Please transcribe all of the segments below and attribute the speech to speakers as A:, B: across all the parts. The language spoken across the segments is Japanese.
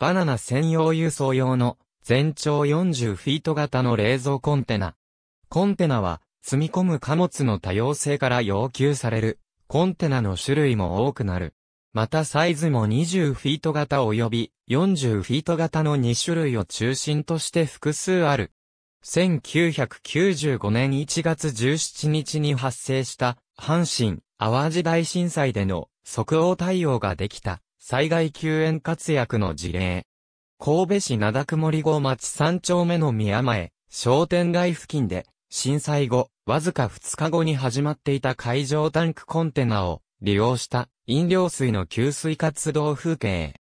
A: バナナ専用輸送用の全長40フィート型の冷蔵コンテナ。コンテナは積み込む貨物の多様性から要求されるコンテナの種類も多くなる。またサイズも20フィート型及び40フィート型の2種類を中心として複数ある。1995年1月17日に発生した阪神・淡路大震災での即応対応ができた。災害救援活躍の事例。神戸市灘曇り郷町3丁目の宮前、商店街付近で、震災後、わずか2日後に始まっていた海上タンクコンテナを利用した飲料水の給水活動風景。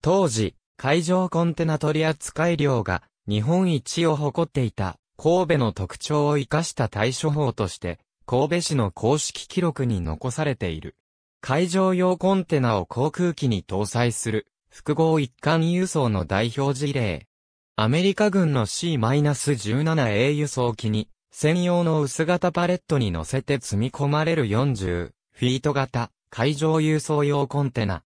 A: 当時、海上コンテナ取扱量が日本一を誇っていた神戸の特徴を生かした対処法として、神戸市の公式記録に残されている。海上用コンテナを航空機に搭載する複合一貫輸送の代表事例。アメリカ軍の C-17A 輸送機に専用の薄型パレットに乗せて積み込まれる40フィート型海上輸送用コンテナ。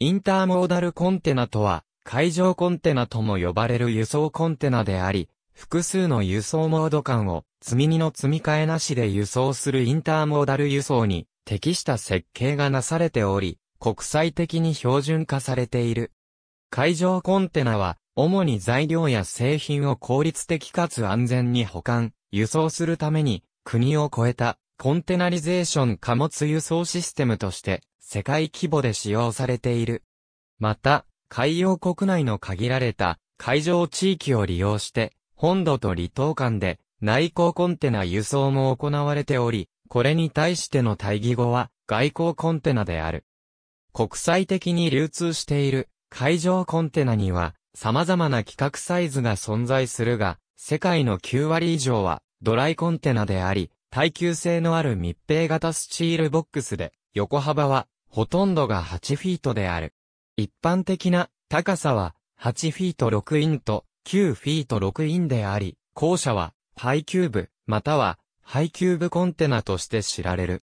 A: インターモーダルコンテナとは海上コンテナとも呼ばれる輸送コンテナであり、複数の輸送モード間を積み荷の積み替えなしで輸送するインターモーダル輸送に適した設計がなされており、国際的に標準化されている。海上コンテナは、主に材料や製品を効率的かつ安全に保管、輸送するために、国を超えたコンテナリゼーション貨物輸送システムとして、世界規模で使用されている。また、海洋国内の限られた海上地域を利用して、本土と離島間で内航コンテナ輸送も行われており、これに対しての対義語は外交コンテナである。国際的に流通している海上コンテナには様々な規格サイズが存在するが、世界の9割以上はドライコンテナであり、耐久性のある密閉型スチールボックスで、横幅はほとんどが8フィートである。一般的な高さは8フィート6インと9フィート6インであり、校舎は、ハイキューブ、または、配給部コンテナとして知られる。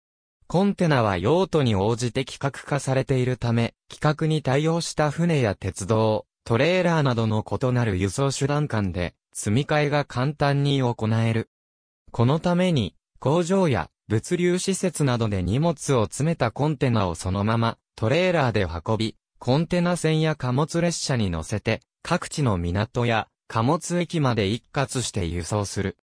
A: コンテナは用途に応じて規格化されているため、規格に対応した船や鉄道、トレーラーなどの異なる輸送手段間で、積み替えが簡単に行える。このために、工場や物流施設などで荷物を詰めたコンテナをそのままトレーラーで運び、コンテナ船や貨物列車に乗せて、各地の港や貨物駅まで一括して輸送する。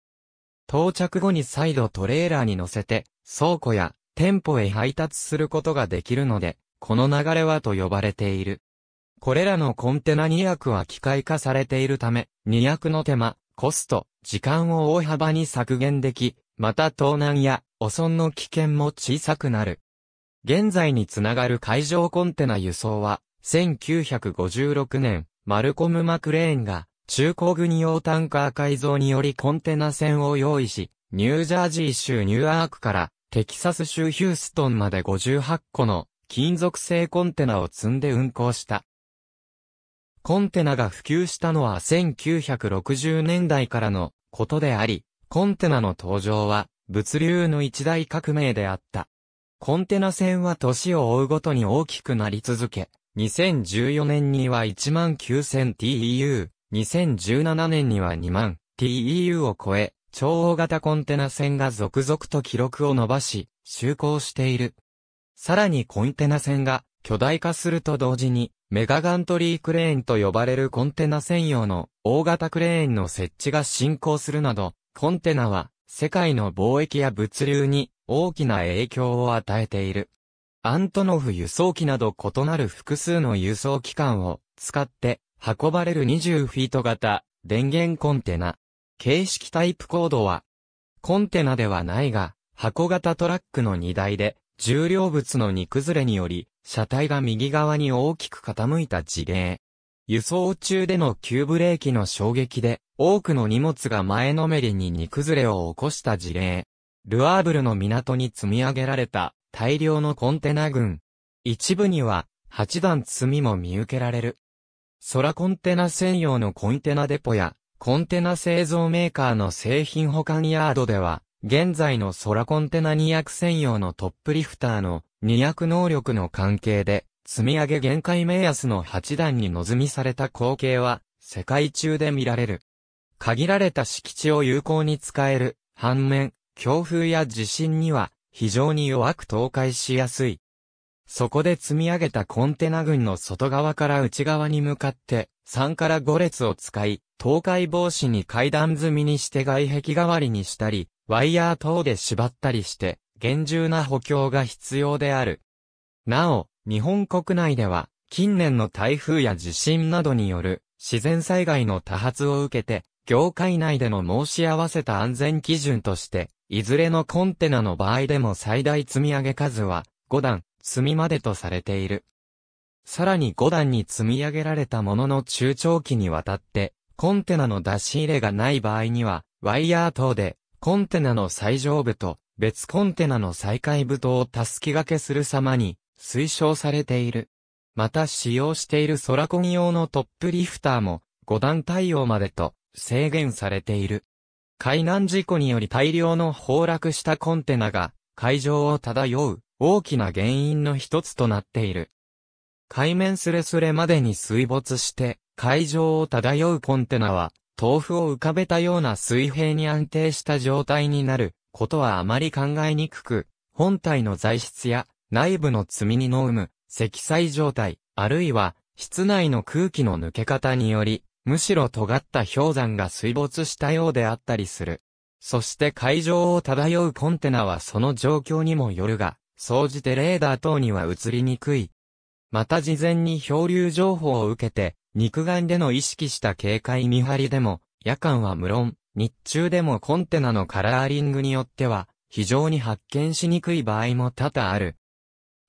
A: 到着後に再度トレーラーに乗せて、倉庫や店舗へ配達することができるので、この流れはと呼ばれている。これらのコンテナ2役は機械化されているため、2役の手間、コスト、時間を大幅に削減でき、また盗難や汚損の危険も小さくなる。現在につながる海上コンテナ輸送は、1956年、マルコム・マクレーンが、中古軍用タンカー改造によりコンテナ船を用意し、ニュージャージー州ニューアークからテキサス州ヒューストンまで58個の金属製コンテナを積んで運行した。コンテナが普及したのは1960年代からのことであり、コンテナの登場は物流の一大革命であった。コンテナ船は年を追うごとに大きくなり続け、2014年には 19000TEU、2017年には2万 TEU を超え、超大型コンテナ船が続々と記録を伸ばし、就航している。さらにコンテナ船が巨大化すると同時に、メガガントリークレーンと呼ばれるコンテナ専用の大型クレーンの設置が進行するなど、コンテナは世界の貿易や物流に大きな影響を与えている。アントノフ輸送機など異なる複数の輸送機関を使って運ばれる20フィート型、電源コンテナ。形式タイプコードは、コンテナではないが、箱型トラックの荷台で、重量物の荷崩れにより、車体が右側に大きく傾いた事例。輸送中での急ブレーキの衝撃で、多くの荷物が前のめりに荷崩れを起こした事例。ルアーブルの港に積み上げられた大量のコンテナ群。一部には8段積みも見受けられる。ソラコンテナ専用のコンテナデポや、コンテナ製造メーカーの製品保管ヤードでは、現在のソラコンテナ2役専用のトップリフターの2役能力の関係で、積み上げ限界目安の8段に望みされた光景は、世界中で見られる。限られた敷地を有効に使える、反面、強風や地震には、非常に弱く倒壊しやすい。そこで積み上げたコンテナ群の外側から内側に向かって、3から5列を使い、倒壊防止に階段積みにして外壁代わりにしたり、ワイヤー等で縛ったりして、厳重な補強が必要である。なお、日本国内では、近年の台風や地震などによる自然災害の多発を受けて、業界内での申し合わせた安全基準として、いずれのコンテナの場合でも最大積み上げ数は5段積までとされている。さらに5段に積み上げられたものの中長期にわたって、コンテナの出し入れがない場合には、ワイヤー等で、コンテナの最上部と別コンテナの再開部とをたすき掛けする様に推奨されている。また使用している空コン用のトップリフターも5段対応までと制限されている。海難事故により大量の崩落したコンテナが海上を漂う大きな原因の一つとなっている。海面すれすれまでに水没して海上を漂うコンテナは豆腐を浮かべたような水平に安定した状態になることはあまり考えにくく、本体の材質や内部の積み荷の有無、積載状態、あるいは室内の空気の抜け方により、むしろ尖った氷山が水没したようであったりする。そして海上を漂うコンテナはその状況にもよるが、総じてレーダー等には映りにくい。また事前に漂流情報を受けて、肉眼での意識した警戒見張りでも、夜間は無論、日中でもコンテナのカラーリングによっては、非常に発見しにくい場合も多々ある。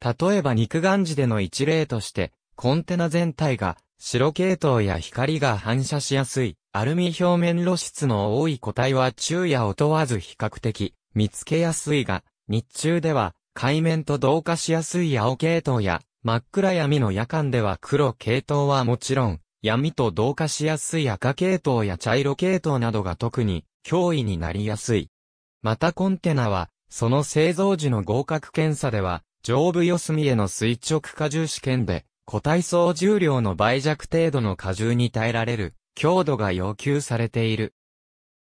A: 例えば肉眼時での一例として、コンテナ全体が白系統や光が反射しやすい、アルミ表面露出の多い個体は昼夜を問わず比較的見つけやすいが、日中では海面と同化しやすい青系統や真っ暗闇の夜間では黒系統はもちろん、闇と同化しやすい赤系統や茶色系統などが特に脅威になりやすい。またコンテナは、その製造時の合格検査では、上部四隅への垂直荷重試験で、個体総重量の倍弱程度の荷重に耐えられる強度が要求されている。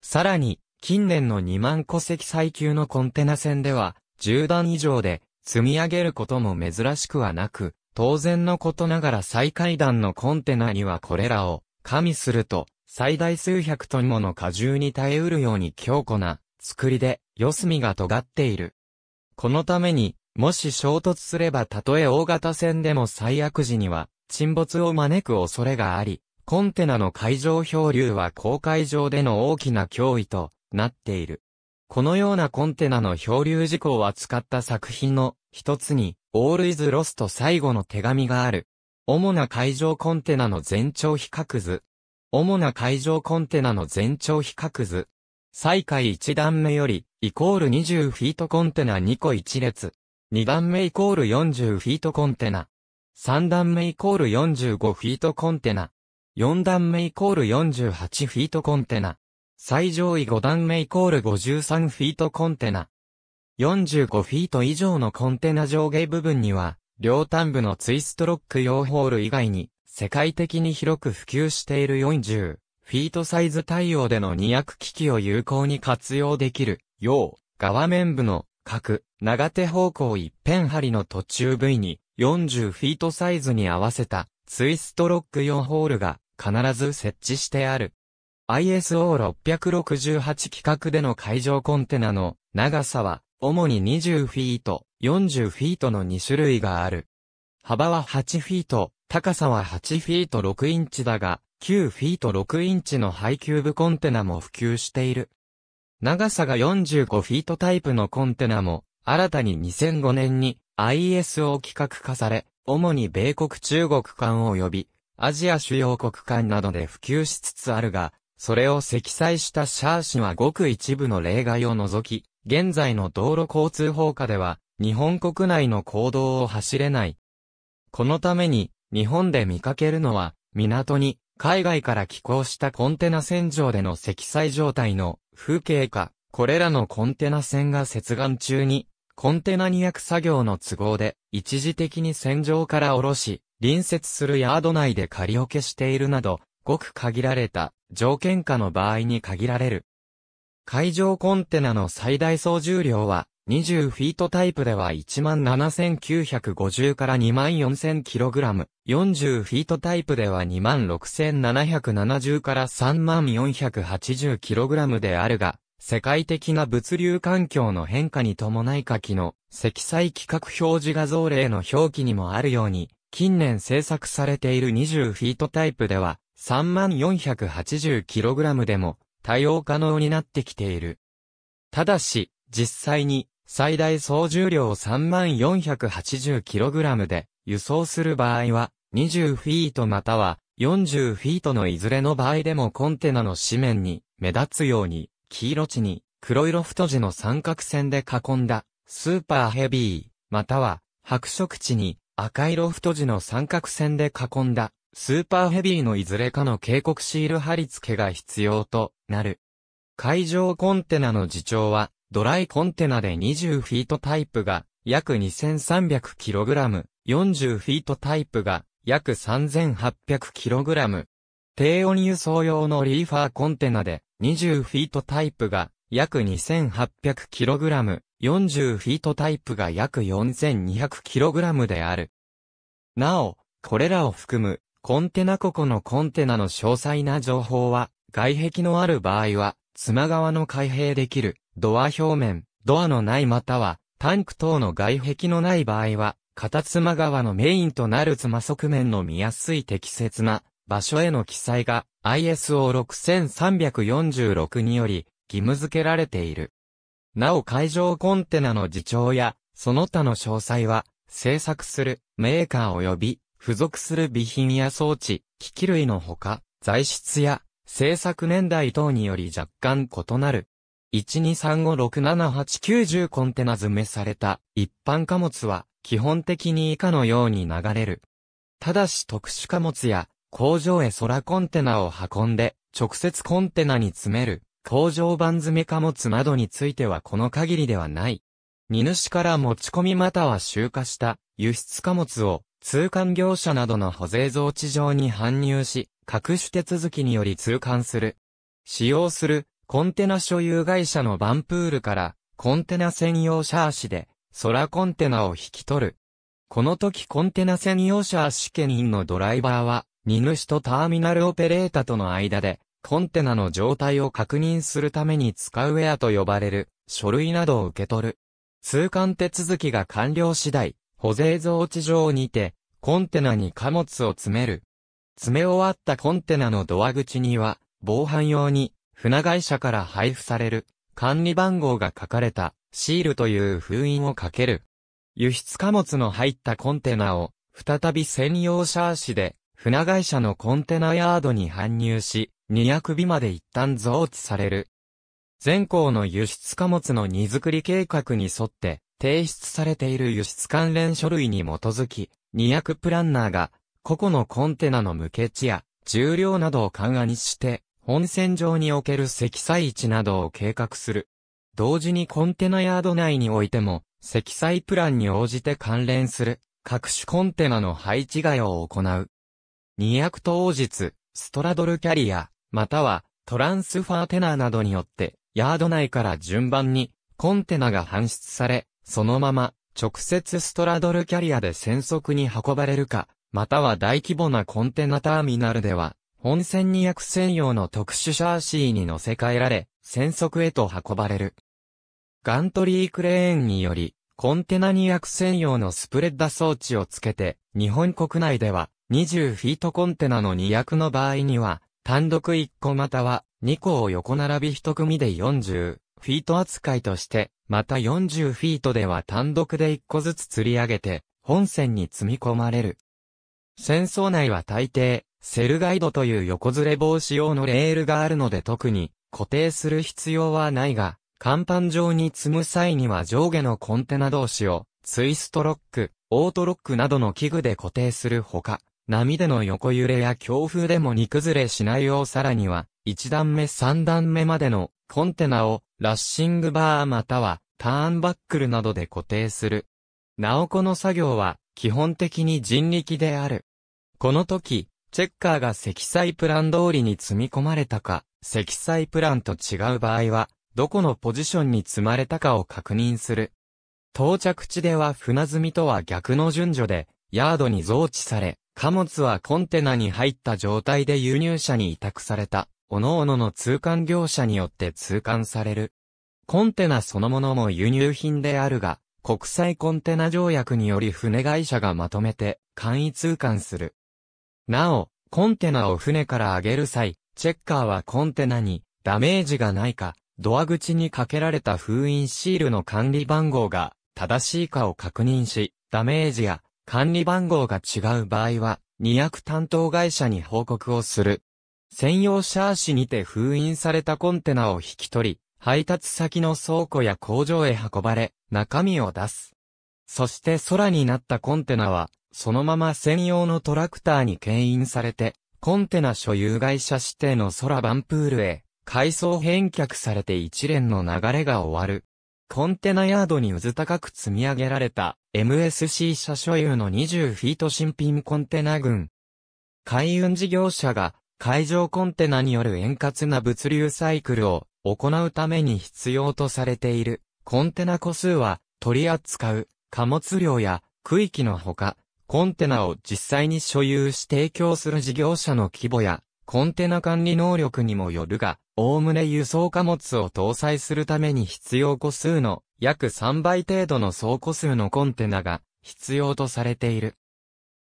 A: さらに、近年の2万戸籍最級のコンテナ船では、10段以上で積み上げることも珍しくはなく、当然のことながら最下段のコンテナにはこれらを加味すると、最大数百トンもの荷重に耐えうるように強固な作りで四隅が尖っている。このために、もし衝突すればたとえ大型船でも最悪時には沈没を招く恐れがあり、コンテナの海上漂流は公海上での大きな脅威となっている。このようなコンテナの漂流事故を扱った作品の一つに、All is Lost 最後の手紙がある。主な海上コンテナの全長比較図。主な海上コンテナの全長比較図。最下位1段目より、イコール20フィートコンテナ2個1列。2段目イコール40フィートコンテナ。3段目イコール45フィートコンテナ。4段目イコール48フィートコンテナ。最上位5段目イコール53フィートコンテナ。45フィート以上のコンテナ上下部分には、両端部のツイストロック用ホール以外に、世界的に広く普及している40フィートサイズ対応での2役機器を有効に活用できるよう、側面部の角、長手方向一辺張りの途中部位に40フィートサイズに合わせたツイストロック用ホールが必ず設置してある。ISO668 規格での海上コンテナの長さは主に20フィート、40フィートの2種類がある。幅は8フィート、高さは8フィート6インチだが、9フィート6インチのハイキューブコンテナも普及している。長さが45フィートタイプのコンテナも、新たに2005年に ISO 規格化され、主に米国中国間及び、アジア主要国間などで普及しつつあるが、それを積載したシャーシはごく一部の例外を除き、現在の道路交通法下では、日本国内の公道を走れない。このために、日本で見かけるのは、港に、海外から寄港したコンテナ船上での積載状態の風景か、これらのコンテナ船が接岸中にコンテナに役作業の都合で、一時的に船上から下ろし、隣接するヤード内で仮置けしているなど、ごく限られた条件下の場合に限られる。海上コンテナの最大総重量は、20フィートタイプでは17,950から24,000キログラム、40フィートタイプでは26,770から3 4 8 0キログラムであるが、世界的な物流環境の変化に伴い下記の積載規格表示画像例の表記にもあるように、近年制作されている20フィートタイプでは 3480kg でも対応可能になってきている。ただし、実際に最大総重量 3480kg で輸送する場合は20フィートまたは40フィートのいずれの場合でもコンテナの紙面に目立つように黄色地に黒色太字の三角線で囲んだスーパーヘビー、または白色地に赤色太字の三角線で囲んだスーパーヘビーのいずれかの警告シール貼り付けが必要となる。海上コンテナの自重はドライコンテナで20フィートタイプが約 2300kg、40フィートタイプが約 3800kg。低温輸送用のリーファーコンテナで20フィートタイプが約 2800kg、40フィートタイプが約 4200kg である。なお、これらを含むコンテナ個々のコンテナの詳細な情報は、外壁のある場合は、妻側の開閉できる、ドア表面、ドアのないまたは、タンク等の外壁のない場合は、片妻側のメインとなる妻側面の見やすい適切な場所への記載が ISO6346 により義務付けられている。なお海上コンテナの事重や、その他の詳細は、製作するメーカー及び付属する備品や装置、機器類のほか、材質や製作年代等により若干異なる。123567890コンテナ詰めされた一般貨物は基本的に以下のように流れる。ただし特殊貨物や工場へ空コンテナを運んで、直接コンテナに詰める、工場番詰め貨物などについてはこの限りではない。荷主から持ち込みまたは集荷した輸出貨物を通関業者などの保税増置上に搬入し、各種手続きにより通関する。使用するコンテナ所有会社のバンプールからコンテナ専用シャーシで空コンテナを引き取る。この時コンテナ専用シャーシ人のドライバーは荷主とターミナルオペレータとの間で、コンテナの状態を確認するために使うウェアと呼ばれる書類などを受け取る。通関手続きが完了次第、保税増地場にて、コンテナに貨物を詰める。詰め終わったコンテナのドア口には、防犯用に、船会社から配布される、管理番号が書かれた、シールという封印をかける。輸出貨物の入ったコンテナを、再び専用シャーシで、船会社のコンテナヤードに搬入し、200尾まで一旦増置される。全港の輸出貨物の荷造り計画に沿って提出されている輸出関連書類に基づき、200プランナーが個々のコンテナの向け地や重量などを緩和にして、本線上における積載位置などを計画する。同時にコンテナヤード内においても、積載プランに応じて関連する各種コンテナの配置替えを行う。二役当日、ストラドルキャリア、またはトランスファーテナーなどによって、ヤード内から順番にコンテナが搬出され、そのまま直接ストラドルキャリアで戦速に運ばれるか、または大規模なコンテナターミナルでは、本船二役専用の特殊シャーシーに乗せ替えられ、戦速へと運ばれる。ガントリークレーンにより、コンテナ二0専用のスプレッダ装置をつけて、日本国内では、20フィートコンテナの2役の場合には、単独1個または2個を横並び1組で40フィート扱いとして、また40フィートでは単独で1個ずつ釣り上げて、本線に積み込まれる。戦争内は大抵、セルガイドという横ずれ防止用のレールがあるので特に固定する必要はないが、甲板上に積む際には上下のコンテナ同士をツイストロック、オートロックなどの器具で固定するほか、波での横揺れや強風でも荷崩れしないようさらには、1段目3段目までのコンテナをラッシングバーまたはターンバックルなどで固定する。なおこの作業は基本的に人力である。この時、チェッカーが積載プラン通りに積み込まれたか、積載プランと違う場合は、どこのポジションに積まれたかを確認する。到着地では船積みとは逆の順序で、ヤードに増置され、貨物はコンテナに入った状態で輸入者に委託された、各々の通関業者によって通関される。コンテナそのものも輸入品であるが、国際コンテナ条約により船会社がまとめて簡易通関する。なお、コンテナを船から上げる際、チェッカーはコンテナにダメージがないか、ドア口にかけられた封印シールの管理番号が正しいかを確認し、ダメージや管理番号が違う場合は、二役担当会社に報告をする。専用シャーシにて封印されたコンテナを引き取り、配達先の倉庫や工場へ運ばれ、中身を出す。そして空になったコンテナは、そのまま専用のトラクターに牽引されて、コンテナ所有会社指定の空バンプールへ、改装返却されて一連の流れが終わる。コンテナヤードにうず高く積み上げられた MSC 車所有の20フィート新品コンテナ群。海運事業者が海上コンテナによる円滑な物流サイクルを行うために必要とされているコンテナ個数は取り扱う貨物量や区域のほか、コンテナを実際に所有し提供する事業者の規模やコンテナ管理能力にもよるが、おおむね輸送貨物を搭載するために必要個数の約3倍程度の総個数のコンテナが必要とされている。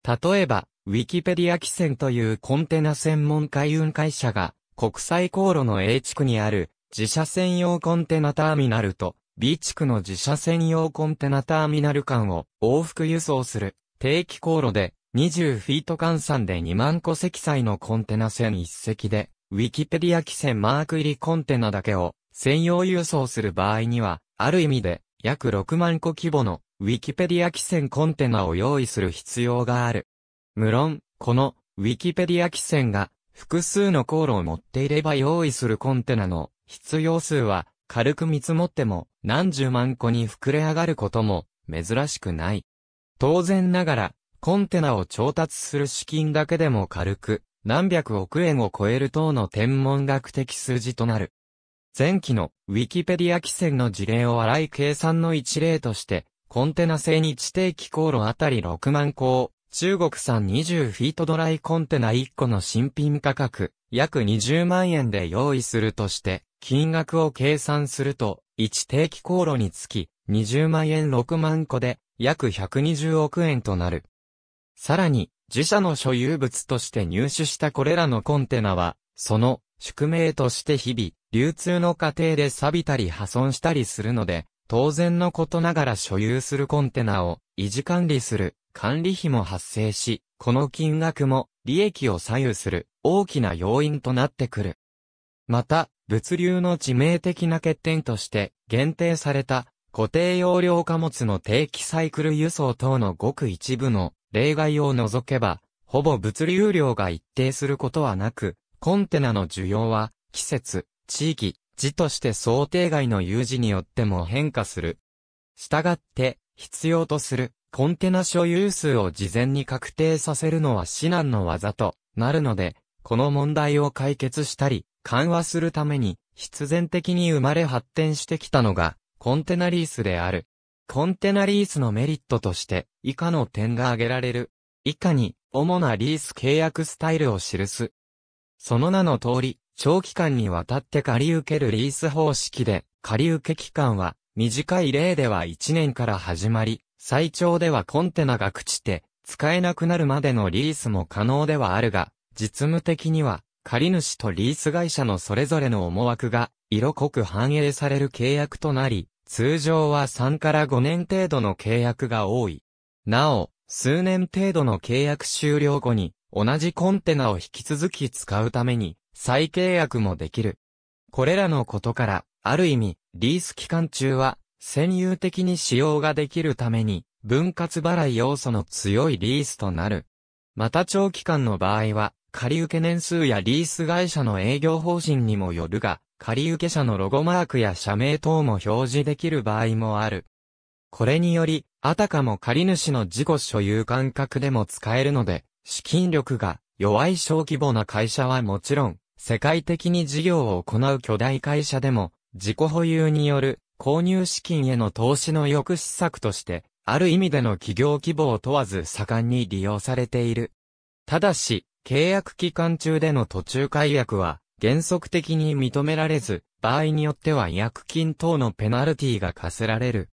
A: 例えば、ウィキペディア汽船というコンテナ専門海運会社が国際航路の A 地区にある自社専用コンテナターミナルと B 地区の自社専用コンテナターミナル間を往復輸送する定期航路で20フィート換算で2万個積載のコンテナ船1隻でウィキペディア規制マーク入りコンテナだけを専用輸送する場合には、ある意味で約6万個規模のウィキペディア規制コンテナを用意する必要がある。無論、このウィキペディア規制が複数の航路を持っていれば用意するコンテナの必要数は軽く見積もっても何十万個に膨れ上がることも珍しくない。当然ながら、コンテナを調達する資金だけでも軽く、何百億円を超える等の天文学的数字となる。前期のウィキペディア規制の事例を荒い計算の一例として、コンテナ製に地底気航路あたり6万個を、中国産20フィートドライコンテナ1個の新品価格、約20万円で用意するとして、金額を計算すると、1定期航路につき、20万円6万個で、約120億円となる。さらに、自社の所有物として入手したこれらのコンテナは、その宿命として日々、流通の過程で錆びたり破損したりするので、当然のことながら所有するコンテナを維持管理する管理費も発生し、この金額も利益を左右する大きな要因となってくる。また、物流の致命的な欠点として限定された固定容量貨物の定期サイクル輸送等のごく一部の例外を除けば、ほぼ物流量が一定することはなく、コンテナの需要は、季節、地域、時として想定外の有事によっても変化する。したがって、必要とするコンテナ所有数を事前に確定させるのは至難の技となるので、この問題を解決したり、緩和するために、必然的に生まれ発展してきたのが、コンテナリースである。コンテナリースのメリットとして以下の点が挙げられる。以下に主なリース契約スタイルを記す。その名の通り、長期間にわたって借り受けるリース方式で、借受期間は短い例では1年から始まり、最長ではコンテナが朽ちて使えなくなるまでのリースも可能ではあるが、実務的には借主とリース会社のそれぞれの思惑が色濃く反映される契約となり、通常は3から5年程度の契約が多い。なお、数年程度の契約終了後に、同じコンテナを引き続き使うために、再契約もできる。これらのことから、ある意味、リース期間中は、占有的に使用ができるために、分割払い要素の強いリースとなる。また長期間の場合は、借受け年数やリース会社の営業方針にもよるが、借受け者のロゴマークや社名等も表示できる場合もある。これにより、あたかも借主の自己所有感覚でも使えるので、資金力が弱い小規模な会社はもちろん、世界的に事業を行う巨大会社でも、自己保有による購入資金への投資の抑止策として、ある意味での企業規模を問わず盛んに利用されている。ただし、契約期間中での途中解約は、原則的に認められず、場合によっては違約金等のペナルティが課せられる。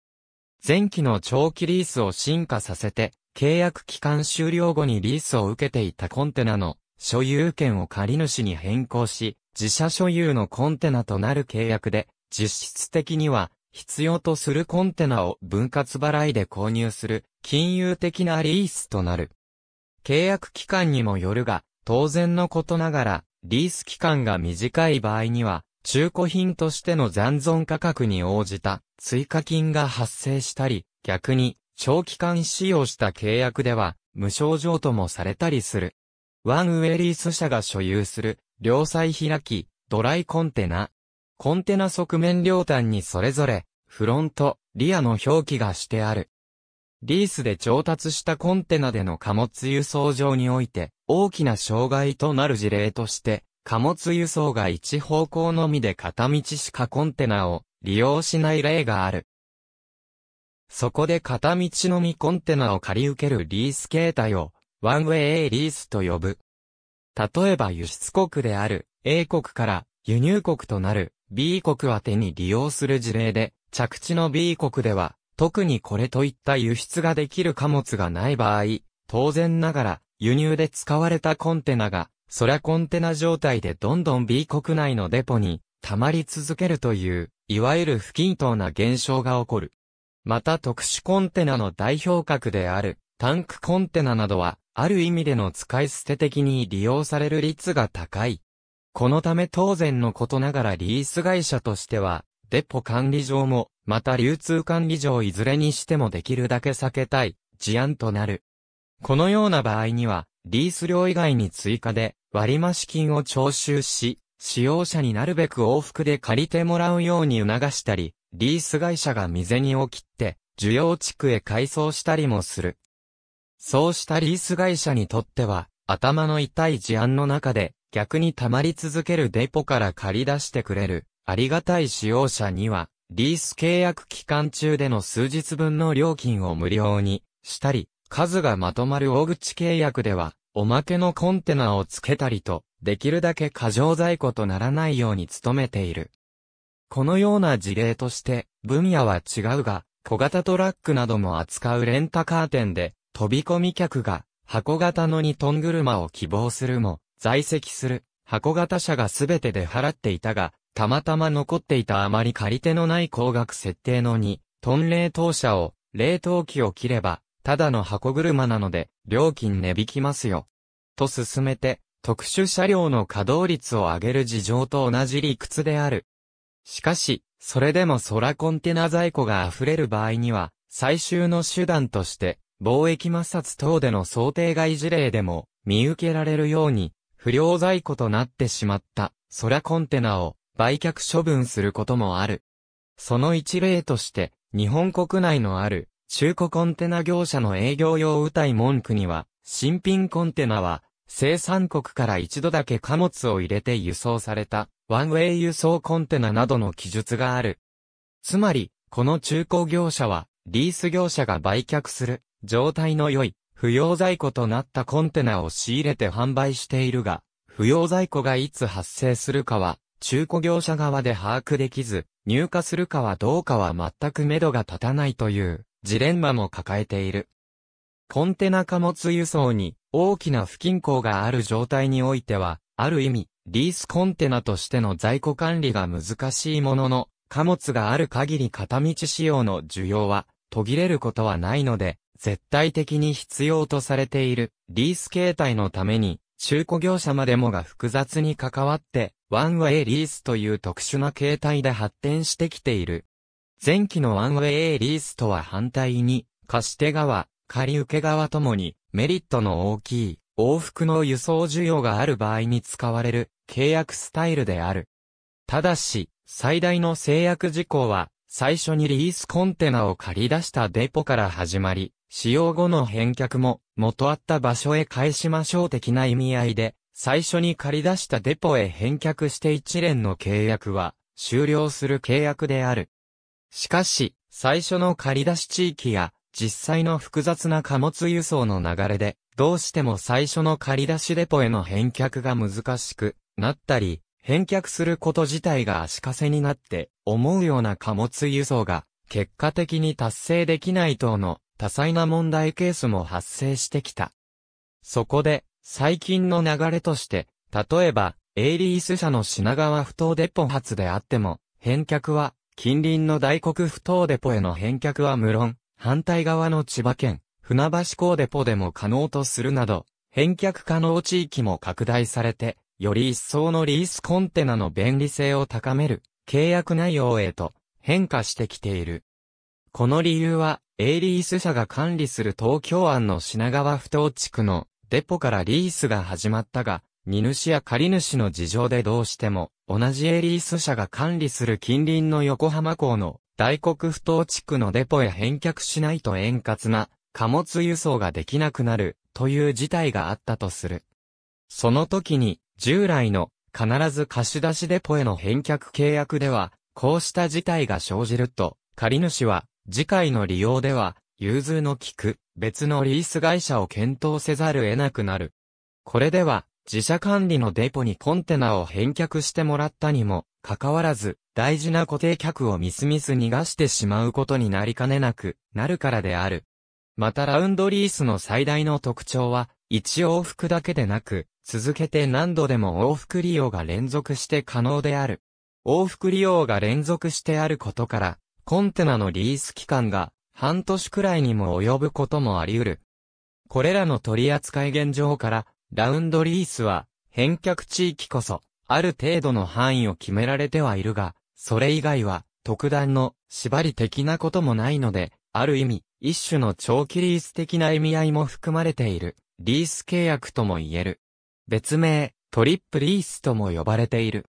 A: 前期の長期リースを進化させて、契約期間終了後にリースを受けていたコンテナの所有権を借り主に変更し、自社所有のコンテナとなる契約で、実質的には必要とするコンテナを分割払いで購入する金融的なリースとなる。契約期間にもよるが、当然のことながら、リース期間が短い場合には、中古品としての残存価格に応じた追加金が発生したり、逆に長期間使用した契約では無償譲渡もされたりする。ワンウェリース社が所有する両サ開き、ドライコンテナ。コンテナ側面両端にそれぞれフロント、リアの表記がしてある。リースで調達したコンテナでの貨物輸送上において、大きな障害となる事例として、貨物輸送が一方向のみで片道しかコンテナを利用しない例がある。そこで片道のみコンテナを借り受けるリース形態を、ワンウェイリースと呼ぶ。例えば輸出国である A 国から輸入国となる B 国手に利用する事例で、着地の B 国では特にこれといった輸出ができる貨物がない場合、当然ながら輸入で使われたコンテナがそりゃコンテナ状態でどんどん B 国内のデポに溜まり続けるという、いわゆる不均等な現象が起こる。また特殊コンテナの代表格であるタンクコンテナなどは、ある意味での使い捨て的に利用される率が高い。このため当然のことながらリース会社としては、デポ管理上もまた流通管理上いずれにしてもできるだけ避けたい事案となる。このような場合には、リース料以外に追加で割増金を徴収し、使用者になるべく往復で借りてもらうように促したり、リース会社が未然に起って、需要地区へ改装したりもする。そうしたリース会社にとっては、頭の痛い事案の中で、逆に溜まり続けるデポから借り出してくれる、ありがたい使用者には、リース契約期間中での数日分の料金を無料にしたり、数がまとまる大口契約では、おまけのコンテナをつけたりと、できるだけ過剰在庫とならないように努めている。このような事例として、分野は違うが、小型トラックなども扱うレンタカー店で、飛び込み客が、箱型の2トン車を希望するも、在籍する、箱型車が全てで払っていたが、たまたま残っていたあまり借り手のない高額設定の2、トン冷凍車を、冷凍機を切れば、ただの箱車なので、料金値引きますよ。と進めて、特殊車両の稼働率を上げる事情と同じ理屈である。しかし、それでも空コンテナ在庫が溢れる場合には、最終の手段として、貿易摩擦等での想定外事例でも見受けられるように、不良在庫となってしまった空コンテナを売却処分することもある。その一例として、日本国内のある中古コンテナ業者の営業用謳い文句には、新品コンテナは生産国から一度だけ貨物を入れて輸送されたワンウェイ輸送コンテナなどの記述がある。つまり、この中古業者はリース業者が売却する状態の良い不要在庫となったコンテナを仕入れて販売しているが、不要在庫がいつ発生するかは中古業者側で把握できず、入荷するかはどうかは全く目処が立たないというジレンマも抱えている。コンテナ貨物輸送に大きな不均衡がある状態においては、ある意味、リースコンテナとしての在庫管理が難しいものの、貨物がある限り片道仕様の需要は途切れることはないので、絶対的に必要とされているリース形態のために、中古業者までもが複雑に関わってワンウェイリースという特殊な形態で発展してきている。前期のワンウェイリースとは反対に、貸し手側、借り受け側ともにメリットの大きい往復の輸送需要がある場合に使われる契約スタイルである。ただし、最大の制約事項は、最初にリースコンテナを借り出したデポから始まり、使用後の返却も元あった場所へ返しましょう的な意味合いで最初に借り出したデポへ返却して一連の契約は終了する契約である。しかし、最初の借り出し地域や実際の複雑な貨物輸送の流れで、どうしても最初の借り出しデポへの返却が難しくなったり、返却すること自体が足かせになって思うような貨物輸送が結果的に達成できない等の多彩な問題ケースも発生してきた。そこで最近の流れとして、例えば、エイリース社の品川不当デポ発であっても、返却は、近隣の大黒不当デポへの返却は無論、反対側の千葉県、船橋港デポでも可能とするなど、返却可能地域も拡大されて、より一層のリースコンテナの便利性を高める、契約内容へと変化してきている。この理由は、エイリース社が管理する東京湾の品川不当地区のデポからリースが始まったが、荷主や借主の事情でどうしても、同じエリース社が管理する近隣の横浜港の大黒不当地区のデポへ返却しないと円滑な貨物輸送ができなくなるという事態があったとする。その時に従来の必ず貸し出しデポへの返却契約ではこうした事態が生じると借主は次回の利用では融通の利く別のリース会社を検討せざる得なくなる。これでは、自社管理のデポにコンテナを返却してもらったにも、かかわらず、大事な固定客をみすみす逃がしてしまうことになりかねなくなるからである。またラウンドリースの最大の特徴は、一往復だけでなく、続けて何度でも往復利用が連続して可能である。往復利用が連続してあることから、コンテナのリース期間が半年くらいにも及ぶこともあり得る。これらの取扱い現状から、ラウンドリースは、返却地域こそ、ある程度の範囲を決められてはいるが、それ以外は、特段の縛り的なこともないので、ある意味、一種の長期リース的な意味合いも含まれている、リース契約とも言える。別名、トリップリースとも呼ばれている。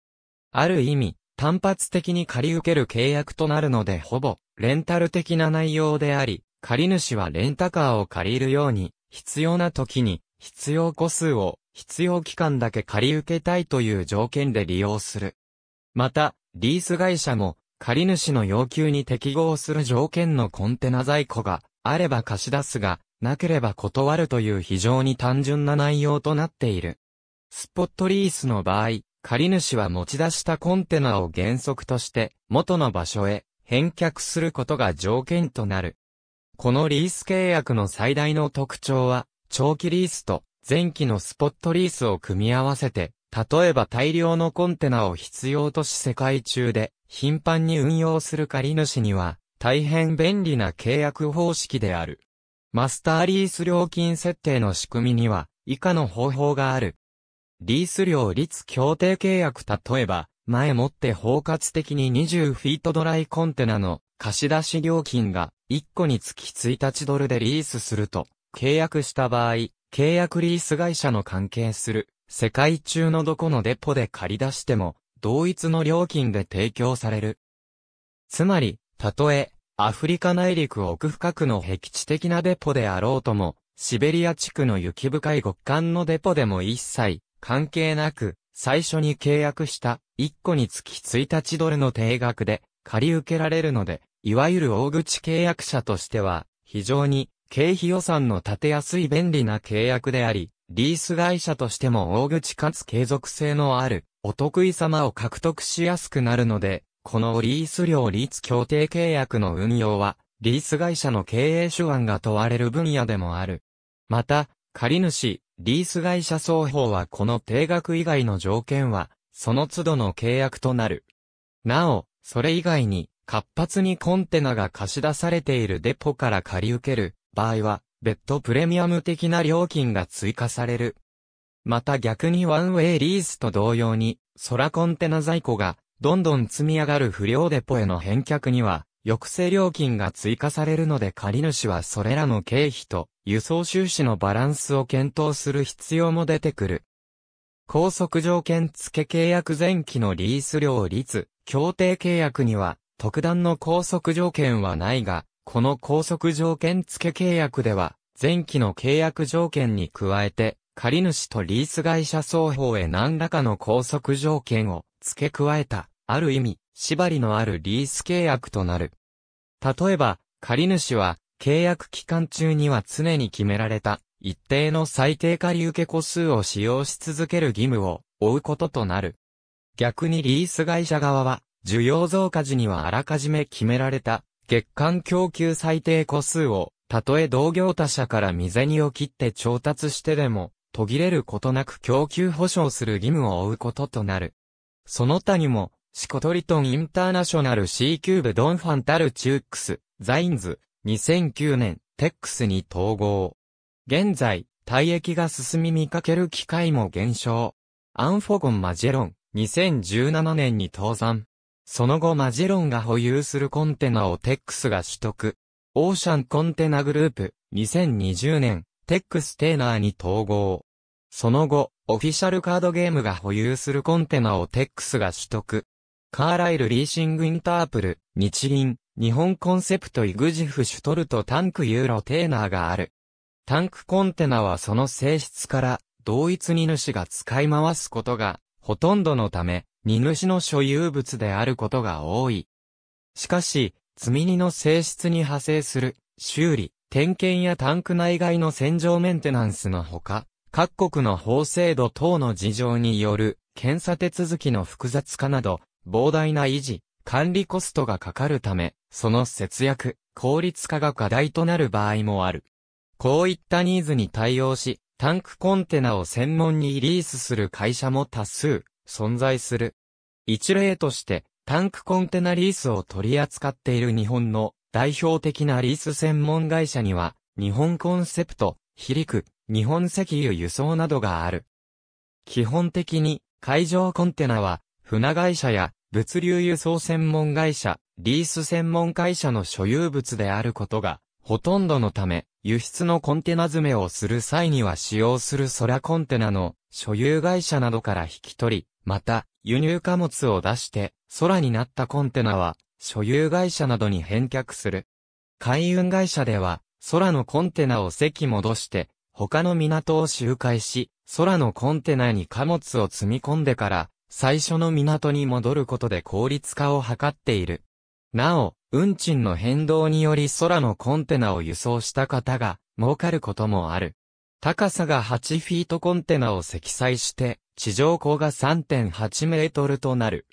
A: ある意味、単発的に借り受ける契約となるのでほぼレンタル的な内容であり、借り主はレンタカーを借りるように、必要な時に必要個数を必要期間だけ借り受けたいという条件で利用する。また、リース会社も借り主の要求に適合する条件のコンテナ在庫があれば貸し出すが、なければ断るという非常に単純な内容となっている。スポットリースの場合、借主は持ち出したコンテナを原則として元の場所へ返却することが条件となる。このリース契約の最大の特徴は長期リースと前期のスポットリースを組み合わせて、例えば大量のコンテナを必要とし世界中で頻繁に運用する借主には大変便利な契約方式である。マスターリース料金設定の仕組みには以下の方法がある。リース料率協定契約例えば、前もって包括的に20フィートドライコンテナの貸し出し料金が1個につき1日ドルでリースすると、契約した場合、契約リース会社の関係する世界中のどこのデポで借り出しても、同一の料金で提供される。つまり、たとえ、アフリカ内陸奥深くの壁地的なデポであろうとも、シベリア地区の雪深い極寒のデポでも一切、関係なく、最初に契約した1個につき1日ドルの定額で借り受けられるので、いわゆる大口契約者としては、非常に経費予算の立てやすい便利な契約であり、リース会社としても大口かつ継続性のあるお得意様を獲得しやすくなるので、このリース料率協定契約の運用は、リース会社の経営手腕が問われる分野でもある。また、借り主、リース会社双方はこの定額以外の条件は、その都度の契約となる。なお、それ以外に、活発にコンテナが貸し出されているデポから借り受ける場合は、別途プレミアム的な料金が追加される。また逆にワンウェイリースと同様に、空コンテナ在庫がどんどん積み上がる不良デポへの返却には、抑制料金が追加されるので借主はそれらの経費と輸送収支のバランスを検討する必要も出てくる。高速条件付け契約前期のリース料率、協定契約には特段の高速条件はないが、この高速条件付け契約では、前期の契約条件に加えて、借主とリース会社双方へ何らかの高速条件を付け加えた、ある意味、縛りのあるリース契約となる。例えば、借主は、契約期間中には常に決められた、一定の最低借り受け個数を使用し続ける義務を負うこととなる。逆にリース会社側は、需要増加時にはあらかじめ決められた、月間供給最低個数を、たとえ同業他社から未銭を切って調達してでも、途切れることなく供給保証する義務を負うこととなる。その他にも、シコトリトンインターナショナル C キューブドンファンタルチュークス、ザインズ、2009年、テックスに統合。現在、退役が進み見かける機会も減少。アンフォゴンマジェロン、2017年に倒産。その後マジェロンが保有するコンテナをテックスが取得。オーシャンコンテナグループ、2020年、テックステーナーに統合。その後、オフィシャルカードゲームが保有するコンテナをテックスが取得。カーライルリーシングインタープル、日銀、日本コンセプトイグジフシュトルトタンクユーロテーナーがある。タンクコンテナはその性質から同一荷主が使い回すことがほとんどのため、荷主の所有物であることが多い。しかし、積荷の性質に派生する修理、点検やタンク内外の洗浄メンテナンスのほか、各国の法制度等の事情による検査手続きの複雑化など、膨大な維持、管理コストがかかるため、その節約、効率化が課題となる場合もある。こういったニーズに対応し、タンクコンテナを専門にリースする会社も多数存在する。一例として、タンクコンテナリースを取り扱っている日本の代表的なリース専門会社には、日本コンセプト、非陸、日本石油輸送などがある。基本的に、海上コンテナは、船会社や物流輸送専門会社、リース専門会社の所有物であることが、ほとんどのため、輸出のコンテナ詰めをする際には使用する空コンテナの所有会社などから引き取り、また、輸入貨物を出して、空になったコンテナは、所有会社などに返却する。海運会社では、空のコンテナを席戻して、他の港を周回し、空のコンテナに貨物を積み込んでから、最初の港に戻ることで効率化を図っている。なお、運賃の変動により空のコンテナを輸送した方が儲かることもある。高さが8フィートコンテナを積載して、地上高が3.8メートルとなる。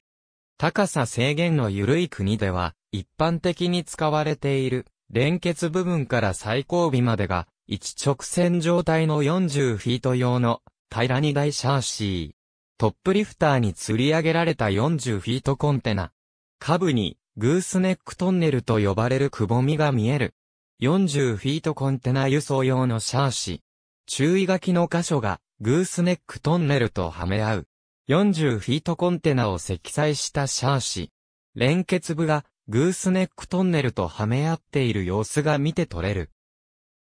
A: 高さ制限の緩い国では、一般的に使われている、連結部分から最後尾までが、一直線状態の40フィート用の、平らに台シャーシー。トップリフターに吊り上げられた40フィートコンテナ。下部に、グースネックトンネルと呼ばれるくぼみが見える。40フィートコンテナ輸送用のシャーシ。注意書きの箇所が、グースネックトンネルとはめ合う。40フィートコンテナを積載したシャーシ。連結部が、グースネックトンネルとはめ合っている様子が見て取れる。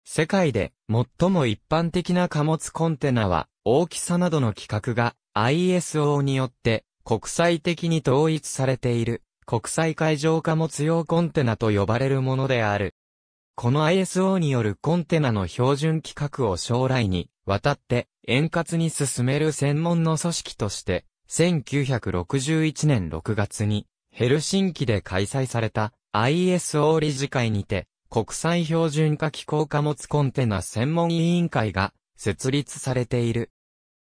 A: 世界で最も一般的な貨物コンテナは大きさなどの規格が ISO によって国際的に統一されている国際海上貨物用コンテナと呼ばれるものである。この ISO によるコンテナの標準規格を将来にわたって円滑に進める専門の組織として、1961年6月にヘルシンキで開催された ISO 理事会にて国際標準化機構貨物コンテナ専門委員会が設立されている。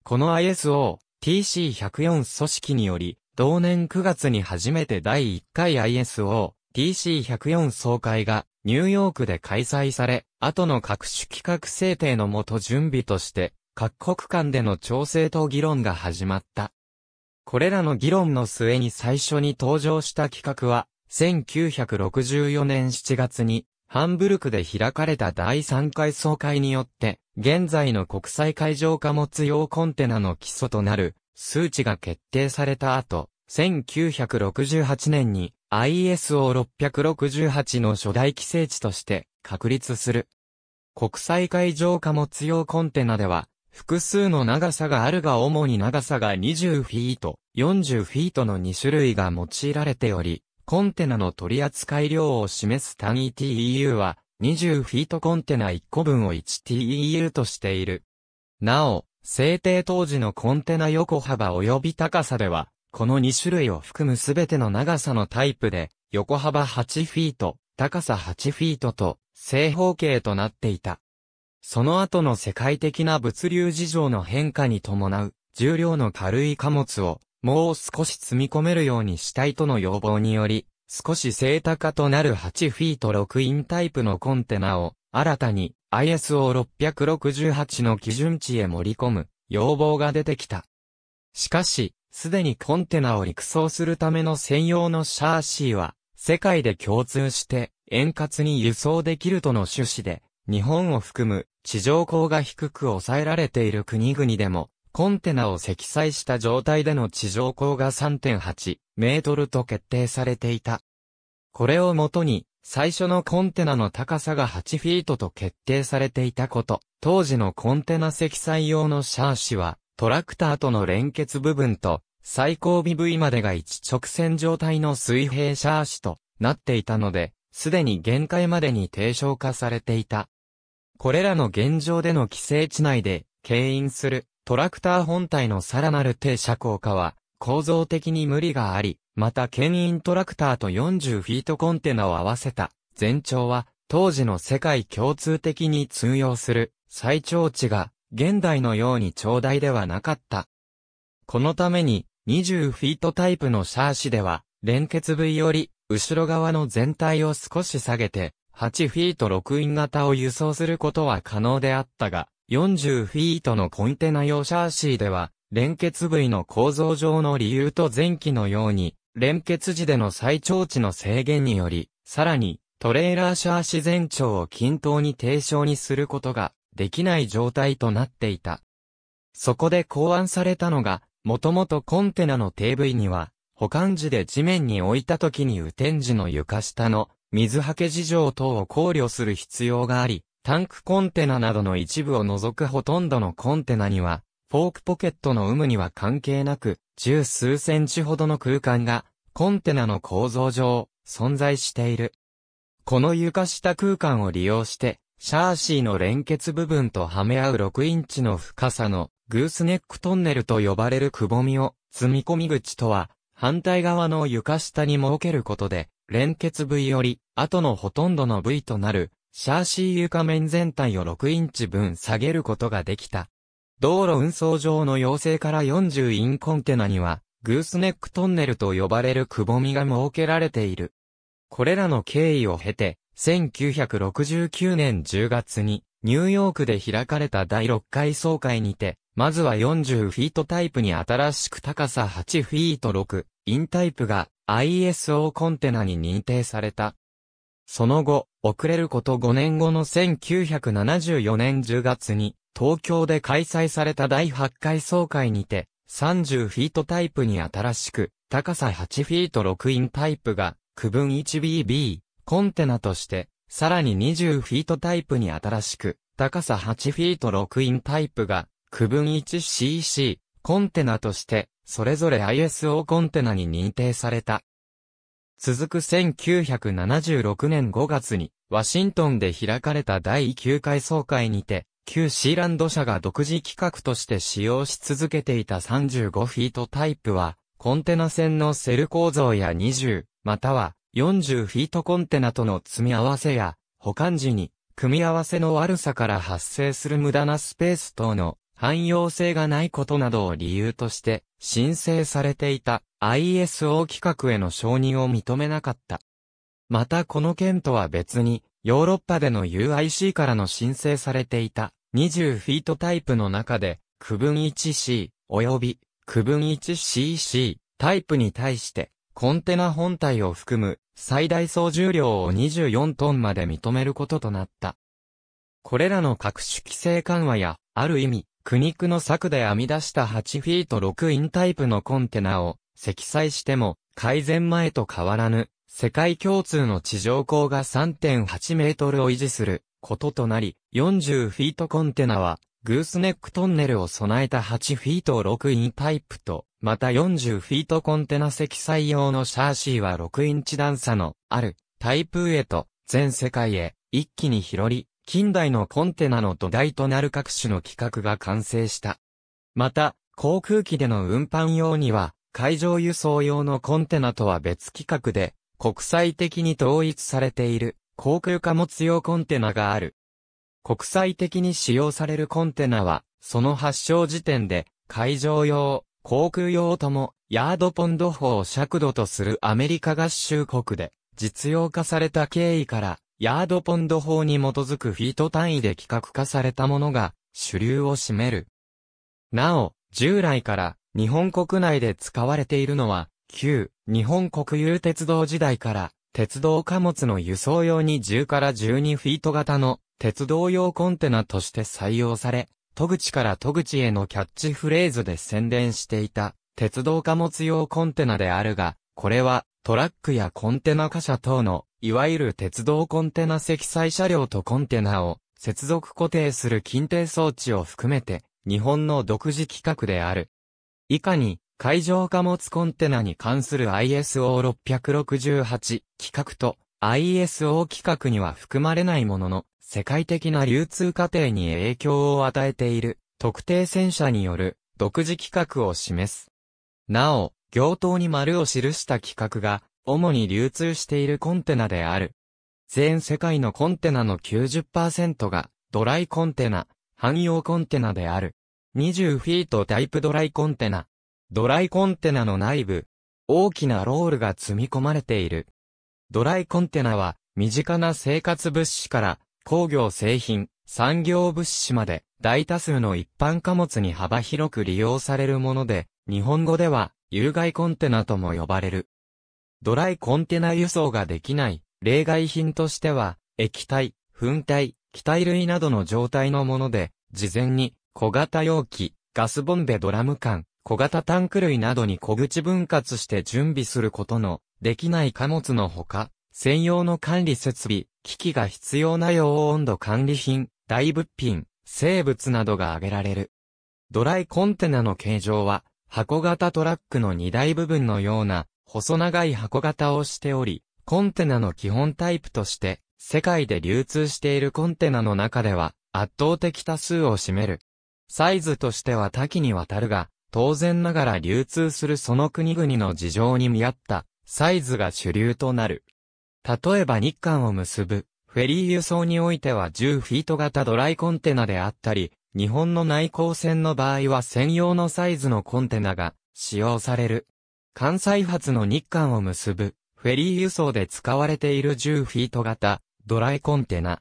A: この ISO TC104 組織により、同年9月に初めて第1回 ISO TC104 総会がニューヨークで開催され、後の各種企画制定のもと準備として、各国間での調整と議論が始まった。これらの議論の末に最初に登場した企画は、1964年7月にハンブルクで開かれた第3回総会によって、現在の国際海上貨物用コンテナの基礎となる数値が決定された後、1968年に ISO668 の初代規制値として確立する。国際海上貨物用コンテナでは、複数の長さがあるが主に長さが20フィート、40フィートの2種類が用いられており、コンテナの取扱量を示す単位 TEU は、20フィートコンテナ1個分を 1TEU としている。なお、制定当時のコンテナ横幅及び高さでは、この2種類を含むすべての長さのタイプで、横幅8フィート、高さ8フィートと、正方形となっていた。その後の世界的な物流事情の変化に伴う、重量の軽い貨物を、もう少し積み込めるようにしたいとの要望により、少し正高となる8フィート6インタイプのコンテナを、新たに ISO668 の基準値へ盛り込む要望が出てきた。しかし、すでにコンテナを陸送するための専用のシャーシーは、世界で共通して円滑に輸送できるとの趣旨で、日本を含む地上高が低く抑えられている国々でもコンテナを積載した状態での地上高が3.8メートルと決定されていた。これをもとに、最初のコンテナの高さが8フィートと決定されていたこと、当時のコンテナ積載用のシャーシは、トラクターとの連結部分と、最後尾部位までが一直線状態の水平シャーシとなっていたので、すでに限界までに低消化されていた。これらの現状での規制地内で、牽引するトラクター本体のさらなる低車高化は、構造的に無理があり、また牽引トラクターと40フィートコンテナを合わせた、全長は、当時の世界共通的に通用する、最長値が、現代のように長大ではなかった。このために、20フィートタイプのシャーシでは、連結部位より、後ろ側の全体を少し下げて、8フィート6イン型を輸送することは可能であったが、40フィートのコンテナ用シャーシーでは、連結部位の構造上の理由と前期のように、連結時での最長値の制限により、さらに、トレーラーシャーシ全長を均等に低床にすることができない状態となっていた。そこで考案されたのが、もともとコンテナの低部位には、保管時で地面に置いた時に雨天時の床下の水はけ事情等を考慮する必要があり、タンクコンテナなどの一部を除くほとんどのコンテナには、フォークポケットの有無には関係なく、十数センチほどの空間が、コンテナの構造上、存在している。この床下空間を利用して、シャーシーの連結部分とはめ合う6インチの深さのグースネックトンネルと呼ばれるくぼみを積み込み口とは反対側の床下に設けることで連結部位より後のほとんどの部位となるシャーシー床面全体を6インチ分下げることができた。道路運送上の要請から40インコンテナには、グースネックトンネルと呼ばれるくぼみが設けられている。これらの経緯を経て、1969年10月に、ニューヨークで開かれた第6回総会にて、まずは40フィートタイプに新しく高さ8フィート6、インタイプが ISO コンテナに認定された。その後、遅れること5年後の1974年10月に、東京で開催された第8回総会にて、30フィートタイプに新しく、高さ8フィート6インタイプが、区分 1BB、コンテナとして、さらに20フィートタイプに新しく、高さ8フィート6インタイプが、区分 1CC、コンテナとして、それぞれ ISO コンテナに認定された。続く1976年5月に、ワシントンで開かれた第9回総会にて、旧シーランド社が独自規格として使用し続けていた35フィートタイプは、コンテナ船のセル構造や20、または40フィートコンテナとの積み合わせや、保管時に、組み合わせの悪さから発生する無駄なスペース等の汎用性がないことなどを理由として申請されていた ISO 規格への承認を認めなかった。またこの件とは別に、ヨーロッパでの UIC からの申請されていた20フィートタイプの中で、区分 1C 及び区分 1CC タイプに対して、コンテナ本体を含む最大総重量を24トンまで認めることとなった。これらの各種規制緩和や、ある意味、苦肉の策で編み出した8フィート6インタイプのコンテナを積載しても、改善前と変わらぬ、世界共通の地上高が3.8メートルを維持することとなり、40フィートコンテナは、グースネックトンネルを備えた8フィート6インパイプと、また40フィートコンテナ積載用のシャーシーは6インチ段差のあるタイプへと全世界へ一気に広り、近代のコンテナの土台となる各種の規格が完成した。また、航空機での運搬用には海上輸送用のコンテナとは別規格で、国際的に統一されている航空貨物用コンテナがある。国際的に使用されるコンテナは、その発祥時点で、海上用、航空用とも、ヤードポンド法を尺度とするアメリカ合衆国で、実用化された経緯から、ヤードポンド法に基づくフィート単位で規格化されたものが、主流を占める。なお、従来から、日本国内で使われているのは、旧日本国有鉄道時代から、鉄道貨物の輸送用に10から12フィート型の鉄道用コンテナとして採用され、戸口から戸口へのキャッチフレーズで宣伝していた鉄道貨物用コンテナであるが、これはトラックやコンテナ貨車等の、いわゆる鉄道コンテナ積載車両とコンテナを接続固定する近定装置を含めて、日本の独自規格である以下に、海上貨物コンテナに関する ISO668 規格と ISO 規格には含まれないものの、世界的な流通過程に影響を与えている特定戦車による独自規格を示す。なお、行頭に丸を記した規格が、主に流通しているコンテナである。全世界のコンテナの90%がドライコンテナ、汎用コンテナである。20フィートタイプドライコンテナ。ドライコンテナの内部、大きなロールが積み込まれている。ドライコンテナは、身近な生活物資から工業製品、産業物資まで大多数の一般貨物に幅広く利用されるもので、日本語では有害コンテナとも呼ばれる。ドライコンテナ輸送ができない例外品としては、液体、粉体、気体類などの状態のもので、事前に小型容器、ガスボンベドラム缶、小型タンク類などに小口分割して準備することのできない貨物のほか、専用の管理設備、機器が必要な用温度管理品、大物品、生物などが挙げられる。ドライコンテナの形状は、箱型トラックの荷台部分のような、細長い箱型をしており、コンテナの基本タイプとして、世界で流通しているコンテナの中では、圧倒的多数を占める。サイズとしては多岐にわたるが、当然ながら流通するその国々の事情に見合ったサイズが主流となる。例えば日韓を結ぶフェリー輸送においては10フィート型ドライコンテナであったり、日本の内航船の場合は専用のサイズのコンテナが使用される。関西発の日韓を結ぶフェリー輸送で使われている10フィート型ドライコンテナ。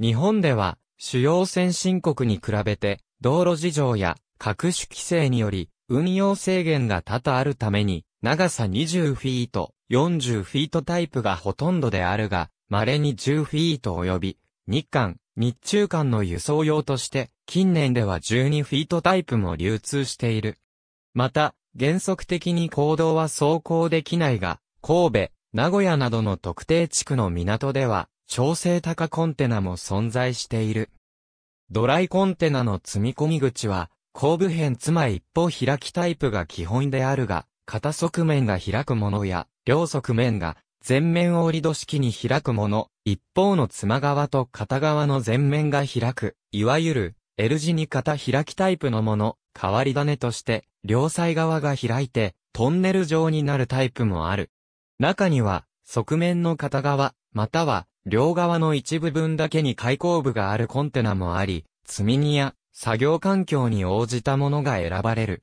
A: 日本では主要先進国に比べて道路事情や各種規制により、運用制限が多々あるために、長さ20フィート、40フィートタイプがほとんどであるが、稀に10フィート及び、日韓、日中間の輸送用として、近年では12フィートタイプも流通している。また、原則的に行動は走行できないが、神戸、名古屋などの特定地区の港では、調整高コンテナも存在している。ドライコンテナの積み込み口は、後部辺つま一方開きタイプが基本であるが、片側面が開くものや、両側面が前面折り戸式に開くもの、一方のつま側と片側の前面が開く、いわゆる L 字に片開きタイプのもの、変わり種として、両サイ側が開いて、トンネル状になるタイプもある。中には、側面の片側、または両側の一部分だけに開口部があるコンテナもあり、積み荷や作業環境に応じたものが選ばれる。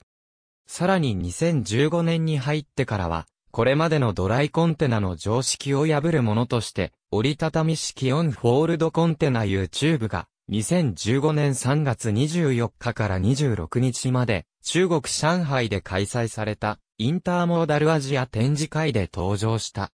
A: さらに2015年に入ってからは、これまでのドライコンテナの常識を破るものとして、折りたたみ式オンフォールドコンテナ YouTube が、2015年3月24日から26日まで、中国上海で開催された、インターモーダルアジア展示会で登場した。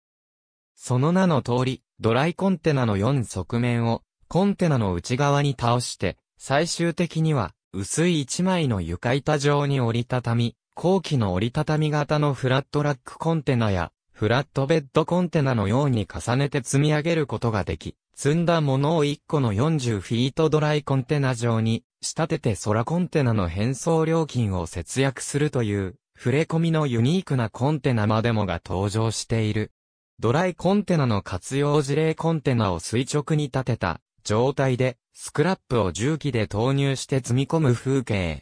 A: その名の通り、ドライコンテナの4側面をコンテナの内側に倒して、最終的には薄い1枚の床板状に折りたたみ、後期の折りたたみ型のフラットラックコンテナやフラットベッドコンテナのように重ねて積み上げることができ、積んだものを1個の40フィートドライコンテナ上に仕立てて空コンテナの変装料金を節約するという触れ込みのユニークなコンテナまでもが登場している。ドライコンテナの活用事例コンテナを垂直に立てた状態でスクラップを重機で投入して積み込む風景。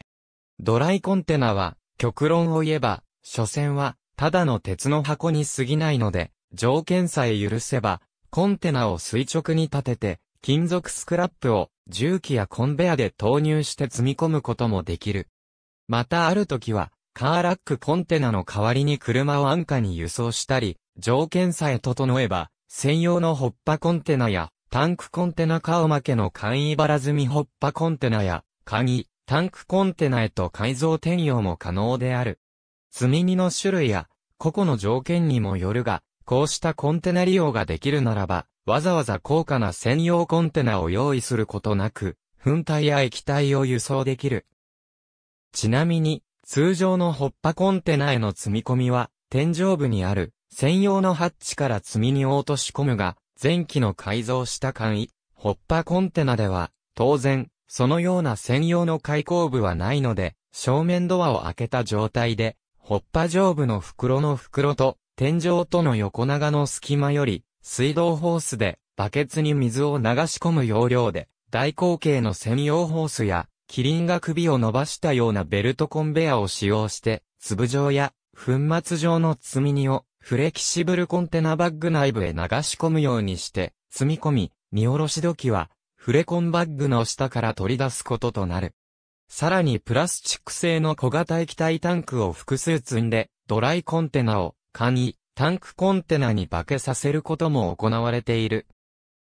A: ドライコンテナは極論を言えば、所詮はただの鉄の箱に過ぎないので、条件さえ許せば、コンテナを垂直に立てて、金属スクラップを重機やコンベアで投入して積み込むこともできる。またある時は、カーラックコンテナの代わりに車を安価に輸送したり、条件さえ整えば、専用のホッパコンテナや、タンクコンテナカオマケの簡易バラ積みホッパコンテナや、鍵、タンクコンテナへと改造転用も可能である。積み荷の種類や、個々の条件にもよるが、こうしたコンテナ利用ができるならば、わざわざ高価な専用コンテナを用意することなく、粉体や液体を輸送できる。ちなみに、通常のホッパコンテナへの積み込みは、天井部にある専用のハッチから積み荷を落とし込むが、前期の改造した簡易、ホッパコンテナでは、当然、そのような専用の開口部はないので、正面ドアを開けた状態で、ホッパ上部の袋の袋と、天井との横長の隙間より、水道ホースで、バケツに水を流し込む要領で、大口径の専用ホースや、キリンが首を伸ばしたようなベルトコンベアを使用して、粒状や粉末状の積み荷をフレキシブルコンテナバッグ内部へ流し込むようにして、積み込み、荷下ろし時は、フレコンバッグの下から取り出すこととなる。さらにプラスチック製の小型液体タンクを複数積んで、ドライコンテナを、簡易、タンクコンテナに化けさせることも行われている。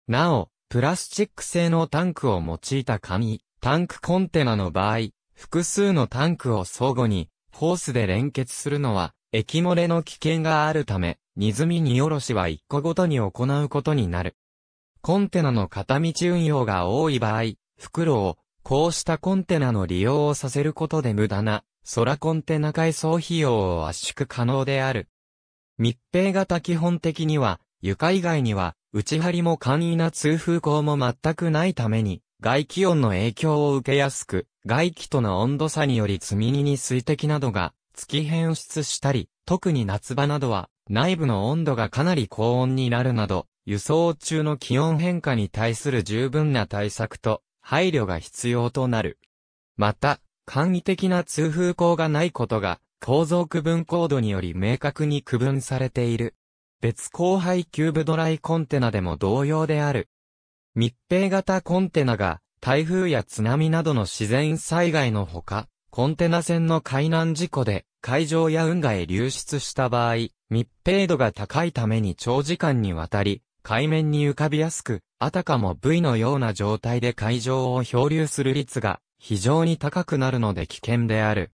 A: なお、プラスチック製のタンクを用いた簡易、タンクコンテナの場合、複数のタンクを相互に、ホースで連結するのは、液漏れの危険があるため、荷積み荷下ろしは1個ごとに行うことになる。コンテナの片道運用が多い場合、袋を、こうしたコンテナの利用をさせることで無駄な、空コンテナ改装費用を圧縮可能である。密閉型基本的には、床以外には、内張りも簡易な通風口も全くないために、外気温の影響を受けやすく、外気との温度差により積み荷に水滴などが月変質したり、特に夏場などは内部の温度がかなり高温になるなど、輸送中の気温変化に対する十分な対策と配慮が必要となる。また、簡易的な通風口がないことが、構造区分コードにより明確に区分されている。別後配キューブドライコンテナでも同様である。密閉型コンテナが台風や津波などの自然災害のほか、コンテナ船の海難事故で海上や運河へ流出した場合、密閉度が高いために長時間にわたり、海面に浮かびやすく、あたかも部位のような状態で海上を漂流する率が非常に高くなるので危険である。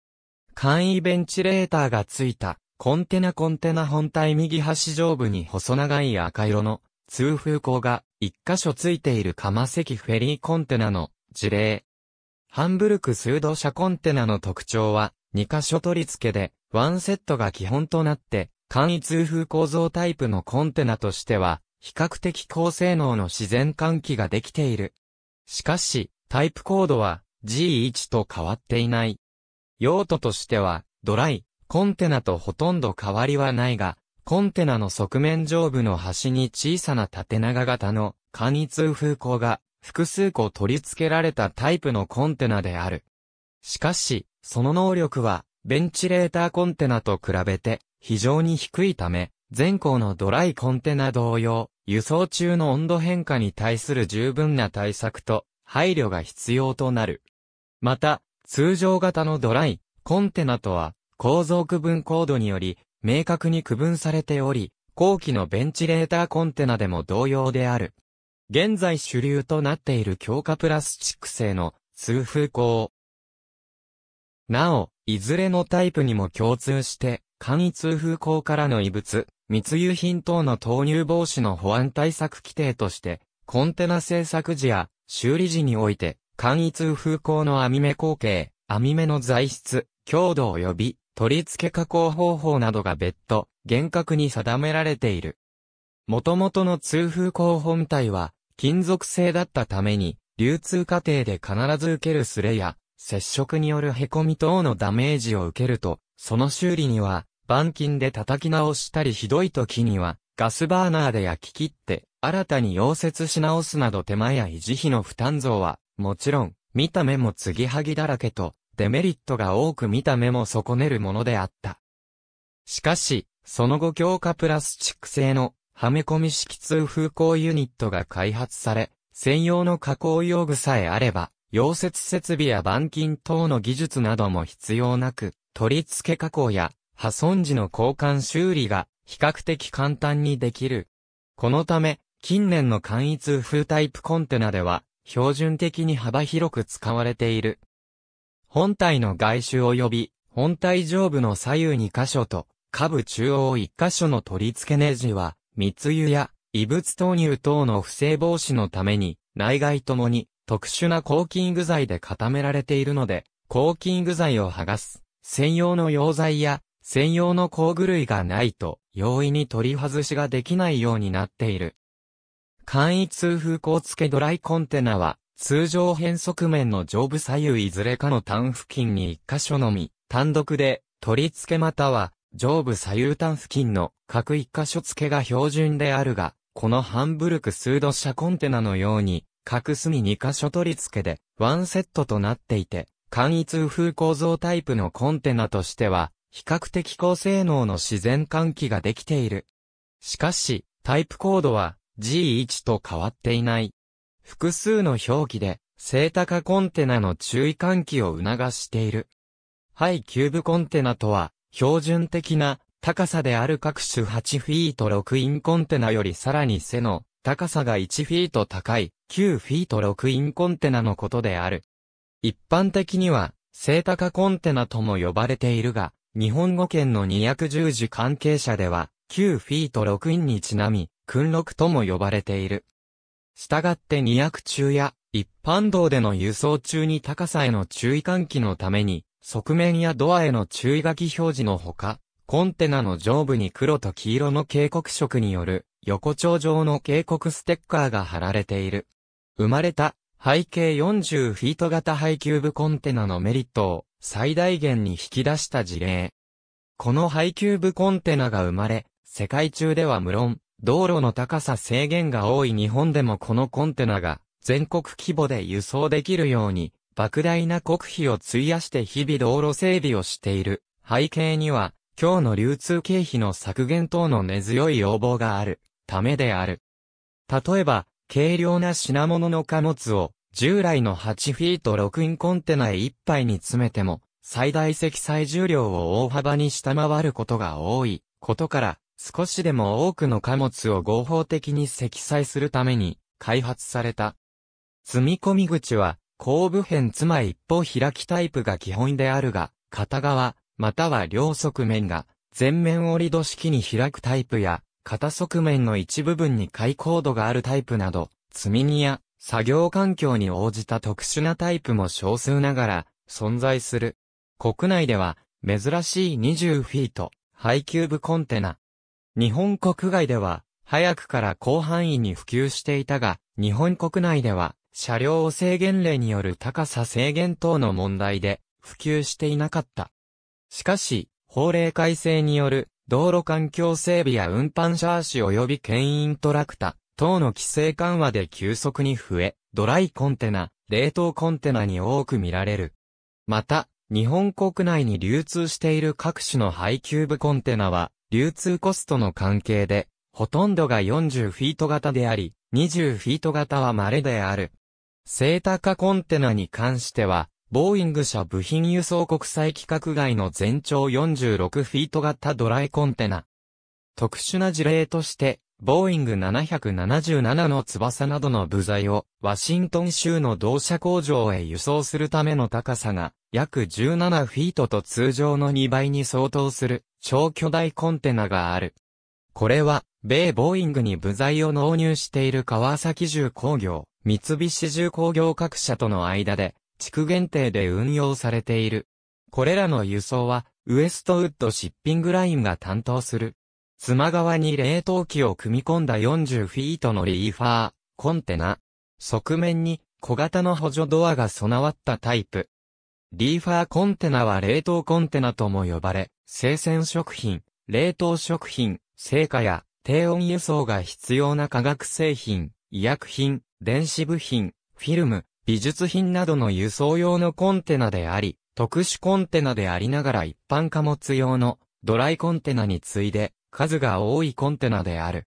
A: 簡易ベンチレーターがついたコンテナコンテナ本体右端上部に細長い赤色の通風口が一箇所ついている釜石フェリーコンテナの事例。ハンブルク数度車コンテナの特徴は、二箇所取り付けで、ワンセットが基本となって、簡易通風構造タイプのコンテナとしては、比較的高性能の自然換気ができている。しかし、タイプコードは G1 と変わっていない。用途としては、ドライ、コンテナとほとんど変わりはないが、コンテナの側面上部の端に小さな縦長型の簡易通風口が複数個取り付けられたタイプのコンテナである。しかし、その能力はベンチレーターコンテナと比べて非常に低いため、全校のドライコンテナ同様、輸送中の温度変化に対する十分な対策と配慮が必要となる。また、通常型のドライコンテナとは構造区分コードにより明確に区分されており、後期のベンチレーターコンテナでも同様である。現在主流となっている強化プラスチック製の通風口。なお、いずれのタイプにも共通して、簡易通風口からの異物、密輸品等の投入防止の保安対策規定として、コンテナ製作時や修理時において、簡易通風口の網目口径、網目の材質、強度及び取り付け加工方法などが別途、厳格に定められている。元々の通風口本体は、金属製だったために、流通過程で必ず受けるスレや、接触による凹み等のダメージを受けると、その修理には、板金で叩き直したりひどい時には、ガスバーナーで焼き切って、新たに溶接し直すなど手間や維持費の負担増は、もちろん、見た目も継ぎはぎだらけと、デメリットが多く見た目も損ねるものであった。しかし、その後強化プラスチック製のはめ込み式通風口ユニットが開発され、専用の加工用具さえあれば、溶接設備や板金等の技術なども必要なく、取り付け加工や破損時の交換修理が比較的簡単にできる。このため、近年の簡易通風タイプコンテナでは、標準的に幅広く使われている。本体の外周及び、本体上部の左右2箇所と、下部中央1箇所の取り付けネジは、密輸や異物投入等の不正防止のために、内外ともに特殊な抗菌具材で固められているので、抗菌具材を剥がす、専用の溶剤や、専用の工具類がないと、容易に取り外しができないようになっている。簡易通風口付けドライコンテナは、通常変側面の上部左右いずれかの端付近に一箇所のみ、単独で、取り付けまたは、上部左右端付近の各一箇所付けが標準であるが、このハンブルク数度車コンテナのように、各隅二箇所取り付けで、ワンセットとなっていて、簡易通風構造タイプのコンテナとしては、比較的高性能の自然換気ができている。しかし、タイプコードは G1 と変わっていない。複数の表記で、正高コンテナの注意喚起を促している。ハイキューブコンテナとは、標準的な高さである各種8フィート6インコンテナよりさらに背の高さが1フィート高い9フィート6インコンテナのことである。一般的には、正高コンテナとも呼ばれているが、日本語圏の210字関係者では、9フィート6インにちなみ、訓録とも呼ばれている。したがって2 0中や一般道での輸送中に高さへの注意喚起のために、側面やドアへの注意書き表示のほか、コンテナの上部に黒と黄色の警告色による横丁状の警告ステッカーが貼られている。生まれた背景40フィート型配給部コンテナのメリットを最大限に引き出した事例。この配給部コンテナが生まれ、世界中では無論、道路の高さ制限が多い日本でもこのコンテナが全国規模で輸送できるように、莫大な国費を費やして日々道路整備をしている背景には、今日の流通経費の削減等の根強い要望があるためである。例えば、軽量な品物の貨物を従来の8フィート6インコンテナ1杯に詰めても、最大積載重量を大幅に下回ることが多いことから、少しでも多くの貨物を合法的に積載するために開発された。積み込み口は、後部辺つま一方開きタイプが基本であるが、片側、または両側面が、前面折り戸式に開くタイプや、片側面の一部分に開口度があるタイプなど、積み荷や作業環境に応じた特殊なタイプも少数ながら存在する。国内では珍しい20フィート、ハイキューブコンテナ、日本国外では、早くから広範囲に普及していたが、日本国内では、車両を制限令による高さ制限等の問題で、普及していなかった。しかし、法令改正による、道路環境整備や運搬車足及び牽引トラクタ、等の規制緩和で急速に増え、ドライコンテナ、冷凍コンテナに多く見られる。また、日本国内に流通している各種の配給部コンテナは、流通コストの関係で、ほとんどが40フィート型であり、20フィート型は稀である。セータコンテナに関しては、ボーイング社部品輸送国際規格外の全長46フィート型ドライコンテナ。特殊な事例として、ボーイング777の翼などの部材を、ワシントン州の同社工場へ輸送するための高さが、約17フィートと通常の2倍に相当する、超巨大コンテナがある。これは、米ボーイングに部材を納入している川崎重工業、三菱重工業各社との間で、地区限定で運用されている。これらの輸送は、ウエストウッドシッピングラインが担当する。妻側に冷凍機を組み込んだ40フィートのリーファー、コンテナ。側面に小型の補助ドアが備わったタイプ。リーファーコンテナは冷凍コンテナとも呼ばれ、生鮮食品、冷凍食品、成果や低温輸送が必要な化学製品、医薬品、電子部品、フィルム、美術品などの輸送用のコンテナであり、特殊コンテナでありながら一般貨物用のドライコンテナに次いで数が多いコンテナである。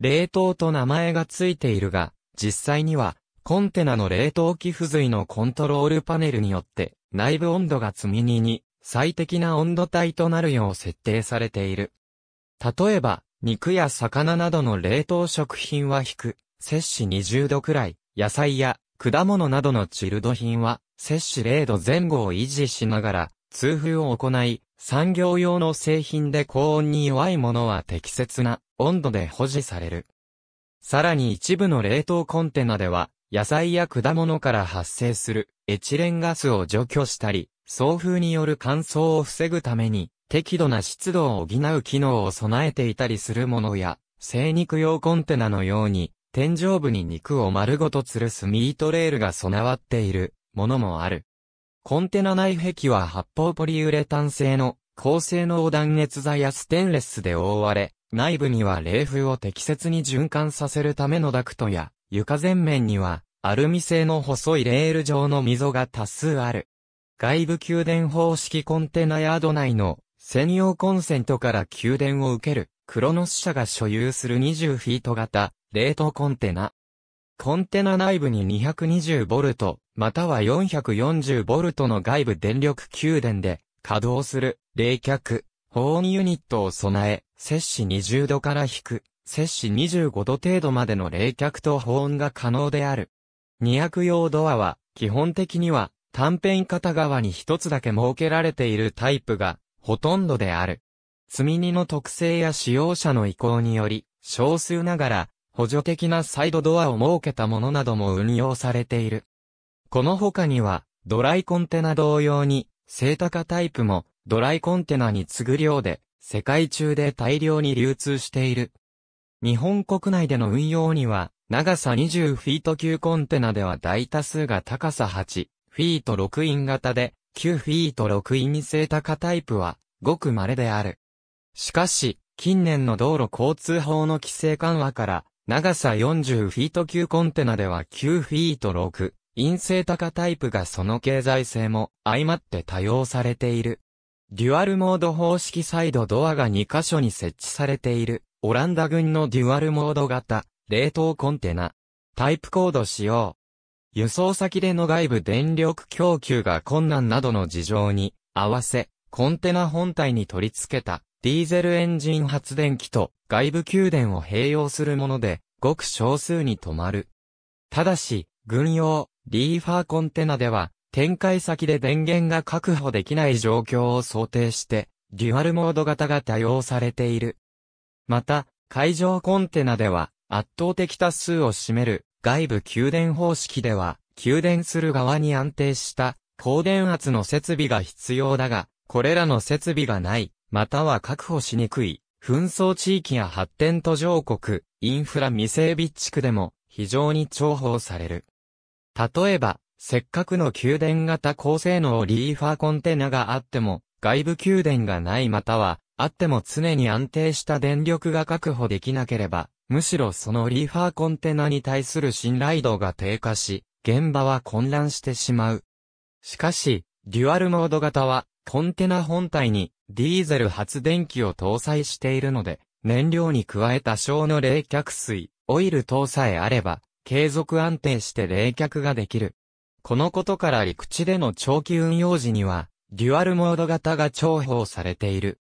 A: 冷凍と名前がついているが、実際には、コンテナの冷凍機付随のコントロールパネルによって、内部温度が積み荷に最適な温度帯となるよう設定されている。例えば、肉や魚などの冷凍食品は低く、摂氏20度くらい、野菜や果物などのチルド品は、摂取0度前後を維持しながら、通風を行い、産業用の製品で高温に弱いものは適切な温度で保持される。さらに一部の冷凍コンテナでは、野菜や果物から発生するエチレンガスを除去したり、送風による乾燥を防ぐために、適度な湿度を補う機能を備えていたりするものや、精肉用コンテナのように、天井部に肉を丸ごと吊るすミートレールが備わっているものもある。コンテナ内壁は発泡ポリウレタン製の高性能断熱材やステンレスで覆われ、内部には冷風を適切に循環させるためのダクトや、床全面にはアルミ製の細いレール状の溝が多数ある。外部給電方式コンテナヤード内の専用コンセントから給電を受けるクロノス社が所有する20フィート型冷凍コンテナ。コンテナ内部に 220V、または 440V の外部電力給電で稼働する冷却、保温ユニットを備え、摂氏20度から引く、摂氏25度程度までの冷却と保温が可能である。200用ドアは、基本的には、短辺片側に一つだけ設けられているタイプが、ほとんどである。積み荷の特性や使用者の意向により、少数ながら、補助的なサイドドアを設けたものなども運用されている。この他には、ドライコンテナ同様に、正高タイプも、ドライコンテナに次ぐ量で、世界中で大量に流通している。日本国内での運用には、長さ20フィート級コンテナでは大多数が高さ8フィート6イン型で、9フィート6イン正高タイプは、ごく稀である。しかし、近年の道路交通法の規制緩和から、長さ40フィート級コンテナでは9フィート6、陰性高タイプがその経済性も相まって多用されている。デュアルモード方式サイドドアが2箇所に設置されている、オランダ軍のデュアルモード型、冷凍コンテナ。タイプコード使用。輸送先での外部電力供給が困難などの事情に合わせ、コンテナ本体に取り付けたディーゼルエンジン発電機と外部給電を併用するもので、ごく少数に止まる。ただし、軍用、リーファーコンテナでは、展開先で電源が確保できない状況を想定して、デュアルモード型が多用されている。また、海上コンテナでは、圧倒的多数を占める外部給電方式では、給電する側に安定した高電圧の設備が必要だが、これらの設備がないまたは確保しにくい、紛争地域や発展途上国、インフラ未整備地区でも非常に重宝される。例えば、せっかくの宮殿型高性能リーファーコンテナがあっても、外部宮殿がないまたは、あっても常に安定した電力が確保できなければ、むしろそのリーファーコンテナに対する信頼度が低下し、現場は混乱してしまう。しかし、デュアルモード型は、コンテナ本体にディーゼル発電機を搭載しているので、燃料に加えた小の冷却水、オイル等さえあれば、継続安定して冷却ができる。このことから陸地での長期運用時には、デュアルモード型が重宝されている。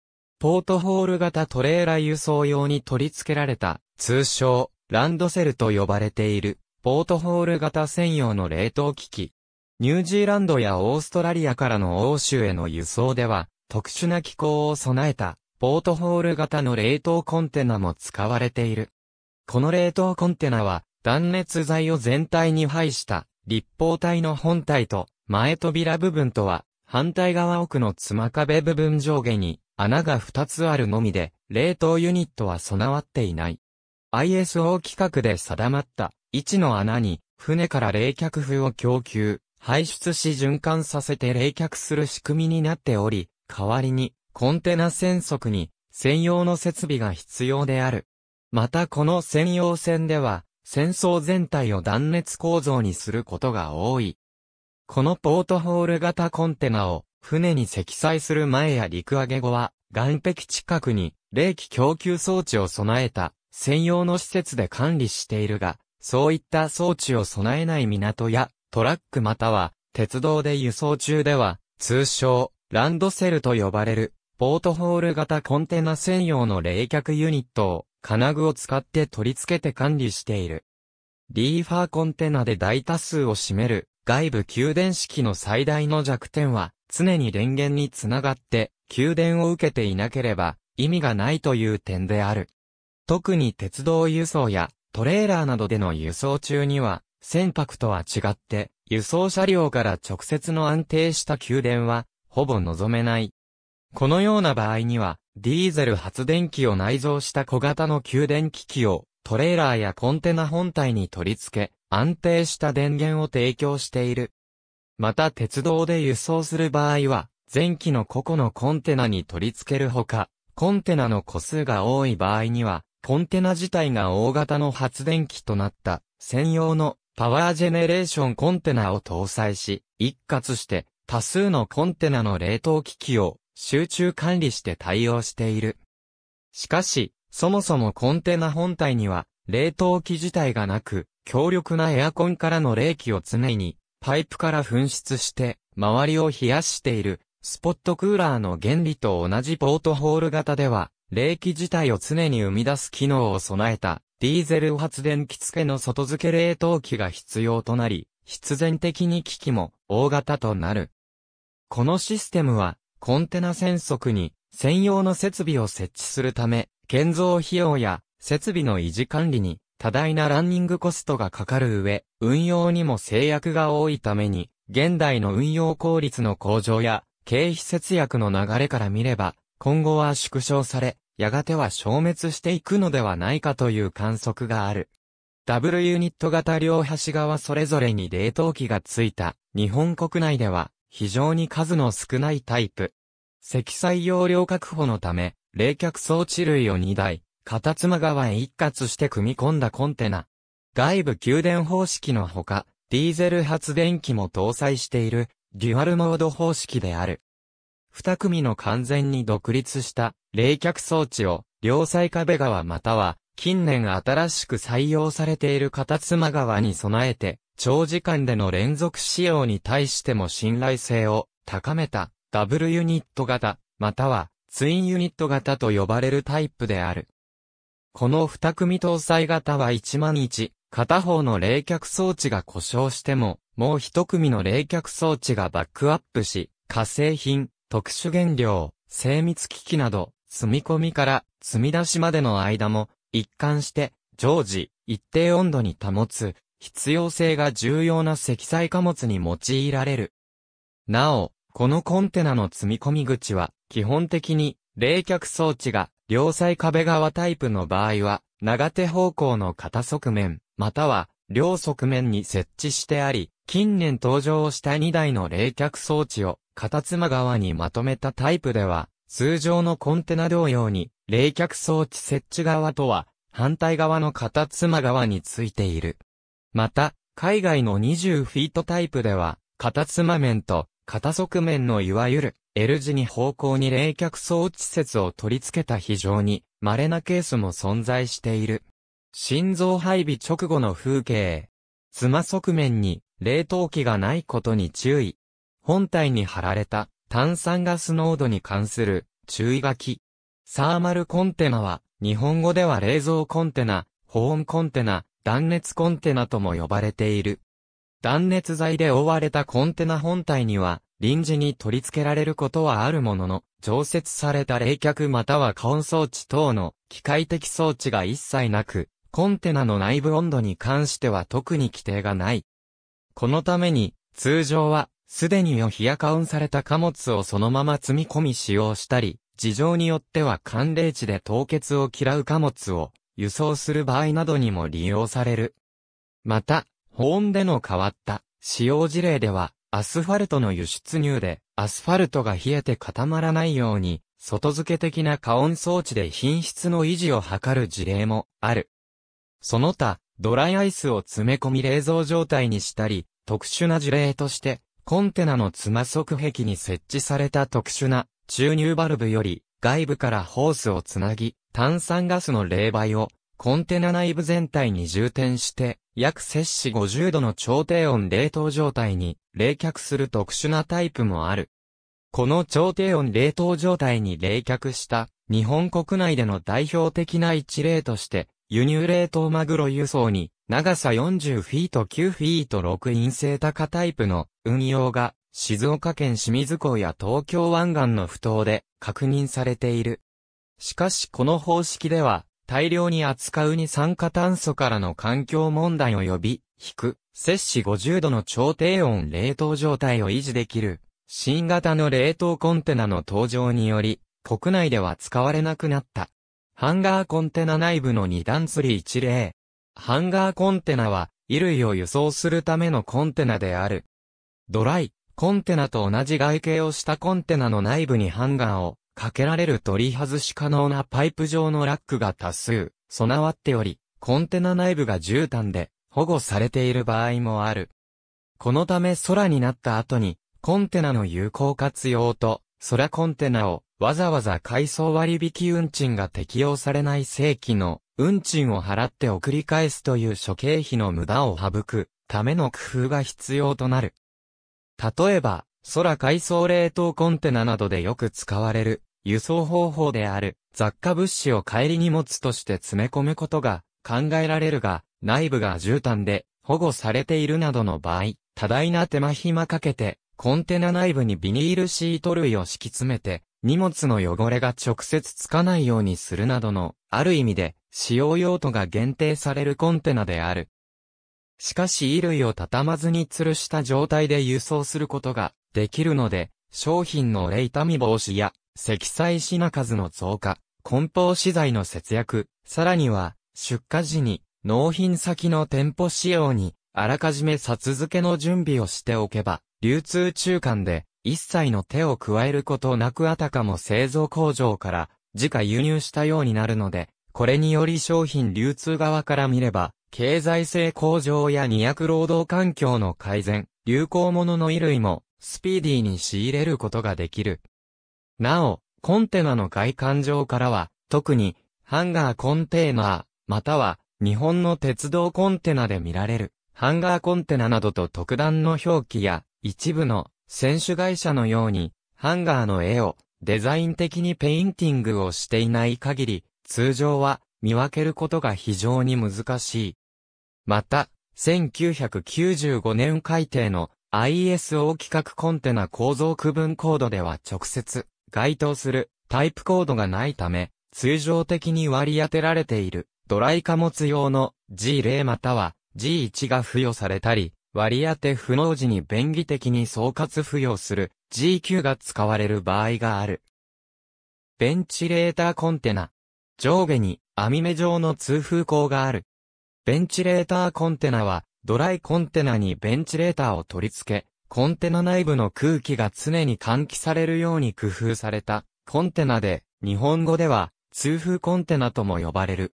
A: ポートホール型トレーラー輸送用に取り付けられた、通称、ランドセルと呼ばれている、ポートホール型専用の冷凍機器。ニュージーランドやオーストラリアからの欧州への輸送では、特殊な機構を備えた、ポートホール型の冷凍コンテナも使われている。この冷凍コンテナは、断熱材を全体に配した立方体の本体と前扉部分とは反対側奥のつま壁部分上下に穴が2つあるのみで冷凍ユニットは備わっていない。ISO 規格で定まった位置の穴に船から冷却風を供給、排出し循環させて冷却する仕組みになっており、代わりに、コンテナ船速に、専用の設備が必要である。またこの専用船では、戦争全体を断熱構造にすることが多い。このポートホール型コンテナを船に積載する前や陸揚げ後は、岸壁近くに冷気供給装置を備えた専用の施設で管理しているが、そういった装置を備えない港やトラックまたは鉄道で輸送中では、通称ランドセルと呼ばれる、ポートホール型コンテナ専用の冷却ユニットを、金具を使って取り付けて管理している。リーファーコンテナで大多数を占める、外部給電式の最大の弱点は、常に電源につながって、給電を受けていなければ、意味がないという点である。特に鉄道輸送や、トレーラーなどでの輸送中には、船舶とは違って、輸送車両から直接の安定した給電はほぼ望めない。このような場合には、ディーゼル発電機を内蔵した小型の給電機器を、トレーラーやコンテナ本体に取り付け、安定した電源を提供している。また鉄道で輸送する場合は、前期の個々のコンテナに取り付けるほか、コンテナの個数が多い場合には、コンテナ自体が大型の発電機となった専用のパワージェネレーションコンテナを搭載し、一括して多数のコンテナの冷凍機器を集中管理して対応している。しかし、そもそもコンテナ本体には冷凍機自体がなく、強力なエアコンからの冷気を常にパイプから噴出して周りを冷やしているスポットクーラーの原理と同じポートホール型では冷気自体を常に生み出す機能を備えたディーゼル発電機付けの外付け冷凍機が必要となり、必然的に機器も大型となる。このシステムは、コンテナ船速に専用の設備を設置するため、建造費用や設備の維持管理に多大なランニングコストがかかる上、運用にも制約が多いために、現代の運用効率の向上や経費節約の流れから見れば、今後は縮小され、やがては消滅していくのではないかという観測がある。ダブルユニット型両端側それぞれに冷凍機がついた日本国内では非常に数の少ないタイプ。積載容量確保のため、冷却装置類を2台、片妻側へ一括して組み込んだコンテナ。外部給電方式のほか、ディーゼル発電機も搭載している、デュアルモード方式である。二組の完全に独立した冷却装置を、両サ壁側または、近年新しく採用されている片妻側に備えて、長時間での連続使用に対しても信頼性を高めたダブルユニット型、またはツインユニット型と呼ばれるタイプである。この二組搭載型は1万日、片方の冷却装置が故障しても、もう一組の冷却装置がバックアップし、化成品、特殊原料、精密機器など、積み込みから積み出しまでの間も、一貫して、常時、一定温度に保つ、必要性が重要な積載貨物に用いられる。なお、このコンテナの積み込み口は、基本的に、冷却装置が、両サ壁側タイプの場合は、長手方向の片側面、または、両側面に設置してあり、近年登場した2台の冷却装置を、片妻側にまとめたタイプでは、通常のコンテナ同様に、冷却装置設置側とは、反対側の片妻側についている。また、海外の20フィートタイプでは、片つま面と、片側面のいわゆる L 字に方向に冷却装置説を取り付けた非常に稀なケースも存在している。心臓配備直後の風景。つま側面に冷凍機がないことに注意。本体に貼られた炭酸ガス濃度に関する注意書き。サーマルコンテナは日本語では冷蔵コンテナ、保温コンテナ、断熱コンテナとも呼ばれている。断熱材で覆われたコンテナ本体には、臨時に取り付けられることはあるものの、常設された冷却または加温装置等の機械的装置が一切なく、コンテナの内部温度に関しては特に規定がない。このために、通常は、すでに予冷や加温された貨物をそのまま積み込み使用したり、事情によっては寒冷地で凍結を嫌う貨物を輸送する場合などにも利用される。また、保温での変わった使用事例では、アスファルトの輸出入で、アスファルトが冷えて固まらないように、外付け的な加温装置で品質の維持を図る事例もある。その他、ドライアイスを詰め込み冷蔵状態にしたり、特殊な事例として、コンテナのつま側壁に設置された特殊な注入バルブより外部からホースをつなぎ、炭酸ガスの冷媒をコンテナ内部全体に充填して、約摂氏50度の超低温冷凍状態に冷却する特殊なタイプもある。この超低温冷凍状態に冷却した日本国内での代表的な一例として、輸入冷凍マグロ輸送に長さ40フィート9フィート6陰性高タイプの運用が静岡県清水港や東京湾岸の不当で確認されている。しかしこの方式では、大量に扱う二酸化炭素からの環境問題を呼び、引く、摂氏50度の超低温冷凍状態を維持できる、新型の冷凍コンテナの登場により、国内では使われなくなった。ハンガーコンテナ内部の二段釣り一例。ハンガーコンテナは、衣類を輸送するためのコンテナである。ドライ、コンテナと同じ外形をしたコンテナの内部にハンガーをかけられる取り外し可能なパイプ状のラックが多数備わっており、コンテナ内部が絨毯で保護されている場合もある。このため空になった後に、コンテナの有効活用と、空コンテナをわざわざ改装割引運賃が適用されない正規の運賃を払って送り返すという諸経費の無駄を省くための工夫が必要となる。例えば、空海藻冷凍コンテナなどでよく使われる、輸送方法である、雑貨物資を帰り荷物として詰め込むことが考えられるが、内部が絨毯で保護されているなどの場合、多大な手間暇かけて、コンテナ内部にビニールシート類を敷き詰めて、荷物の汚れが直接つかないようにするなどの、ある意味で、使用用途が限定されるコンテナである。しかし衣類を畳まずに吊るした状態で輸送することができるので、商品の冷傷み防止や、積載品数の増加、梱包資材の節約、さらには、出荷時に納品先の店舗仕様に、あらかじめ札付けの準備をしておけば、流通中間で一切の手を加えることなくあたかも製造工場から自家輸入したようになるので、これにより商品流通側から見れば、経済性向上や二役労働環境の改善、流行物の衣類も、スピーディーに仕入れることができる。なお、コンテナの外観上からは、特に、ハンガーコンテーナー、または、日本の鉄道コンテナで見られる、ハンガーコンテナなどと特段の表記や、一部の、選手会社のように、ハンガーの絵を、デザイン的にペインティングをしていない限り、通常は見分けることが非常に難しい。また、1995年改定の ISO 規格コンテナ構造区分コードでは直接該当するタイプコードがないため、通常的に割り当てられているドライ貨物用の G0 または G1 が付与されたり、割り当て不能時に便宜的に総括付与する G9 が使われる場合がある。ベンチレーターコンテナ上下に網目状の通風口がある。ベンチレーターコンテナは、ドライコンテナにベンチレーターを取り付け、コンテナ内部の空気が常に換気されるように工夫されたコンテナで、日本語では通風コンテナとも呼ばれる。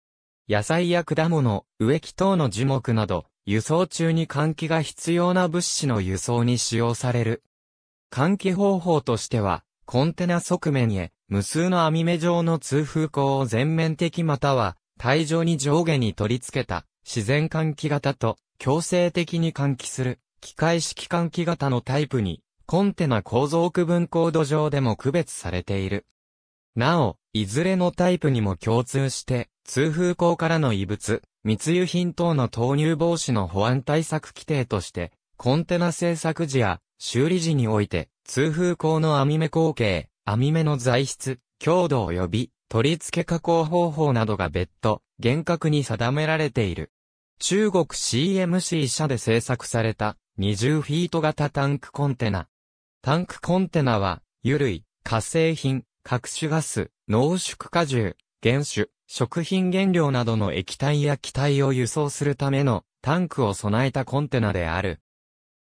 A: 野菜や果物、植木等の樹木など、輸送中に換気が必要な物資の輸送に使用される。換気方法としては、コンテナ側面へ無数の網目状の通風口を全面的または、体状に上下に取り付けた、自然換気型と、強制的に換気する、機械式換気型のタイプに、コンテナ構造区分コード上でも区別されている。なお、いずれのタイプにも共通して、通風口からの異物、密輸品等の投入防止の保安対策規定として、コンテナ製作時や修理時において、通風口の網目口径、網目の材質、強度及び取り付け加工方法などが別途厳格に定められている。中国 CMC 社で製作された20フィート型タンクコンテナ。タンクコンテナは、油類、化成品、各種ガス、濃縮果汁、原酒、食品原料などの液体や気体を輸送するためのタンクを備えたコンテナである。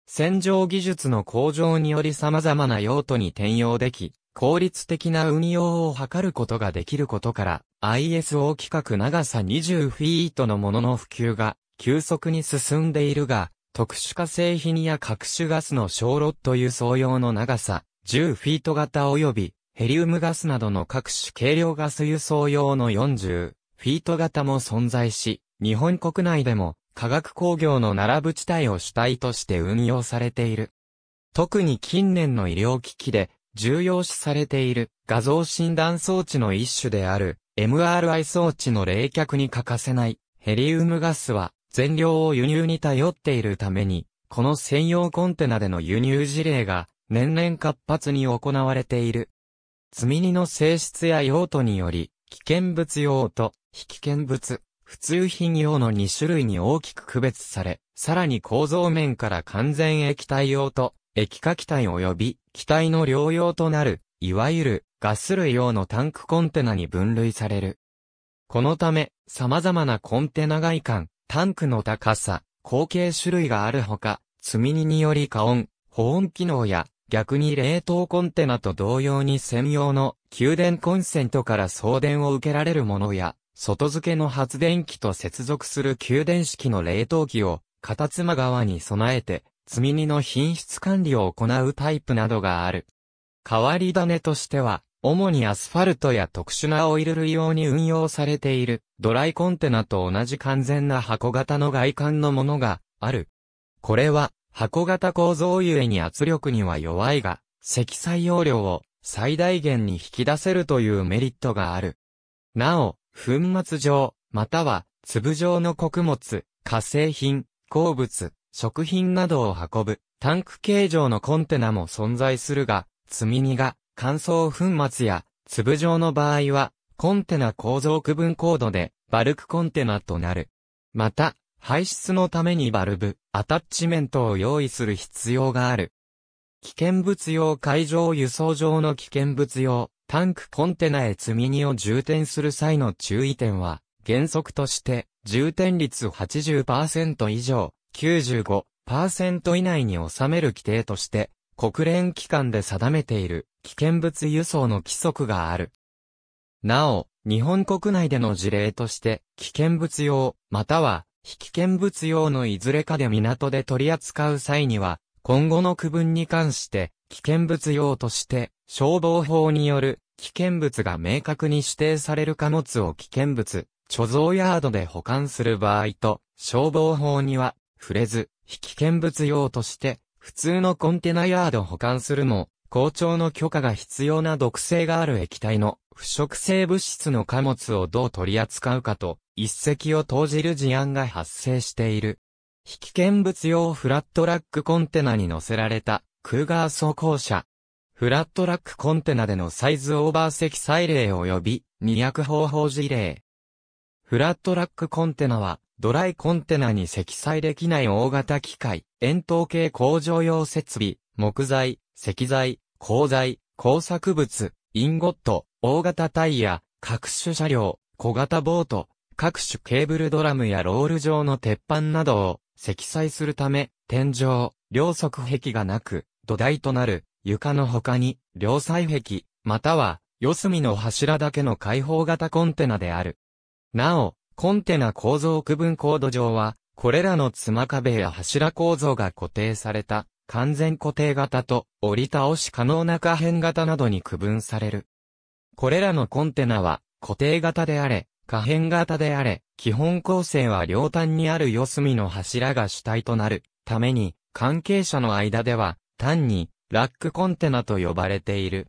A: 洗浄技術の向上により様々な用途に転用でき、効率的な運用を図ることができることから、ISO 規格長さ20フィートのものの普及が急速に進んでいるが、特殊化製品や各種ガスの小ロット輸送用の長さ10フィート型及びヘリウムガスなどの各種軽量ガス輸送用の40フィート型も存在し、日本国内でも化学工業の並ぶ地帯を主体として運用されている。特に近年の医療機器で重要視されている画像診断装置の一種である MRI 装置の冷却に欠かせないヘリウムガスは全量を輸入に頼っているために、この専用コンテナでの輸入事例が年々活発に行われている。積み荷の性質や用途により、危険物用と非危険物、普通品用の2種類に大きく区別され、さらに構造面から完全液体用と液化気体及び気体の療用となる、いわゆるガス類用のタンクコンテナに分類される。このため、様々なコンテナ外観、タンクの高さ、後継種類があるほか、積み荷により加温、保温機能や、逆に冷凍コンテナと同様に専用の給電コンセントから送電を受けられるものや、外付けの発電機と接続する給電式の冷凍機を、片妻側に備えて、積み荷の品質管理を行うタイプなどがある。変わり種としては、主にアスファルトや特殊なオイル類用に運用されている、ドライコンテナと同じ完全な箱型の外観のものがある。これは、箱型構造ゆえに圧力には弱いが、積載容量を最大限に引き出せるというメリットがある。なお、粉末状、または粒状の穀物、化成品、鉱物、食品などを運ぶ、タンク形状のコンテナも存在するが、積み荷が乾燥粉末や粒状の場合は、コンテナ構造区分コードでバルクコンテナとなる。また、排出のためにバルブ、アタッチメントを用意する必要がある。危険物用海上輸送上の危険物用、タンクコンテナへ積み荷を充填する際の注意点は、原則として、充填率80%以上、95%以内に収める規定として、国連機関で定めている危険物輸送の規則がある。なお、日本国内での事例として、危険物用、または、非危険物用のいずれかで港で取り扱う際には、今後の区分に関して、危険物用として、消防法による危険物が明確に指定される貨物を危険物、貯蔵ヤードで保管する場合と、消防法には触れず、引き見物用として、普通のコンテナヤード保管するも、校長の許可が必要な毒性がある液体の腐食性物質の貨物をどう取り扱うかと、一石を投じる事案が発生している。引き見物用フラットラックコンテナに載せられたクーガー装甲車。フラットラックコンテナでのサイズオーバー積載例及び200方法事例。フラットラックコンテナはドライコンテナに積載できない大型機械、円筒形工場用設備、木材、石材、鋼材、工作物、インゴット、大型タイヤ、各種車両、小型ボート、各種ケーブルドラムやロール状の鉄板などを積載するため、天井、両側壁がなく、土台となる床の他に、両際壁、または、四隅の柱だけの開放型コンテナである。なお、コンテナ構造区分コード上は、これらの妻壁や柱構造が固定された、完全固定型と折り倒し可能な可変型などに区分される。これらのコンテナは固定型であれ、可変型であれ、基本構成は両端にある四隅の柱が主体となるために、関係者の間では単にラックコンテナと呼ばれている。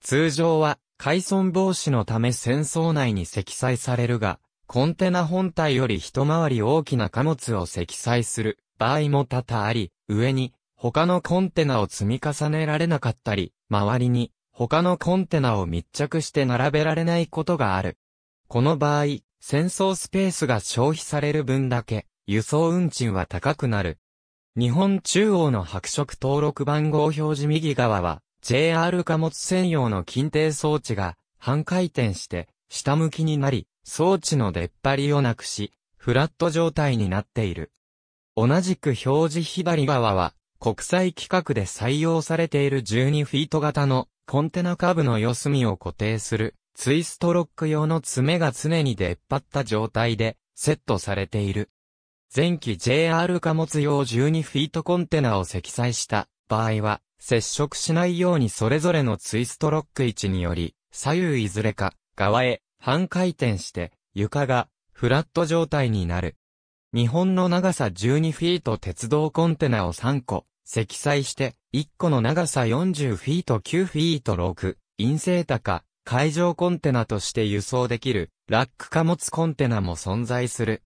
A: 通常は、海損防止のため戦争内に積載されるが、コンテナ本体より一回り大きな貨物を積載する場合も多々あり、上に他のコンテナを積み重ねられなかったり、周りに他のコンテナを密着して並べられないことがある。この場合、戦争スペースが消費される分だけ、輸送運賃は高くなる。日本中央の白色登録番号表示右側は、JR 貨物専用の近定装置が、半回転して、下向きになり、装置の出っ張りをなくし、フラット状態になっている。同じく表示ひばり側は、国際規格で採用されている12フィート型のコンテナ下部の四隅を固定するツイストロック用の爪が常に出っ張った状態でセットされている。前期 JR 貨物用12フィートコンテナを積載した場合は、接触しないようにそれぞれのツイストロック位置により、左右いずれか、側へ、半回転して、床がフラット状態になる。日本の長さ12フィート鉄道コンテナを3個、積載して、1個の長さ40フィート9フィート6、陰性高、海上コンテナとして輸送できる、ラック貨物コンテナも存在する。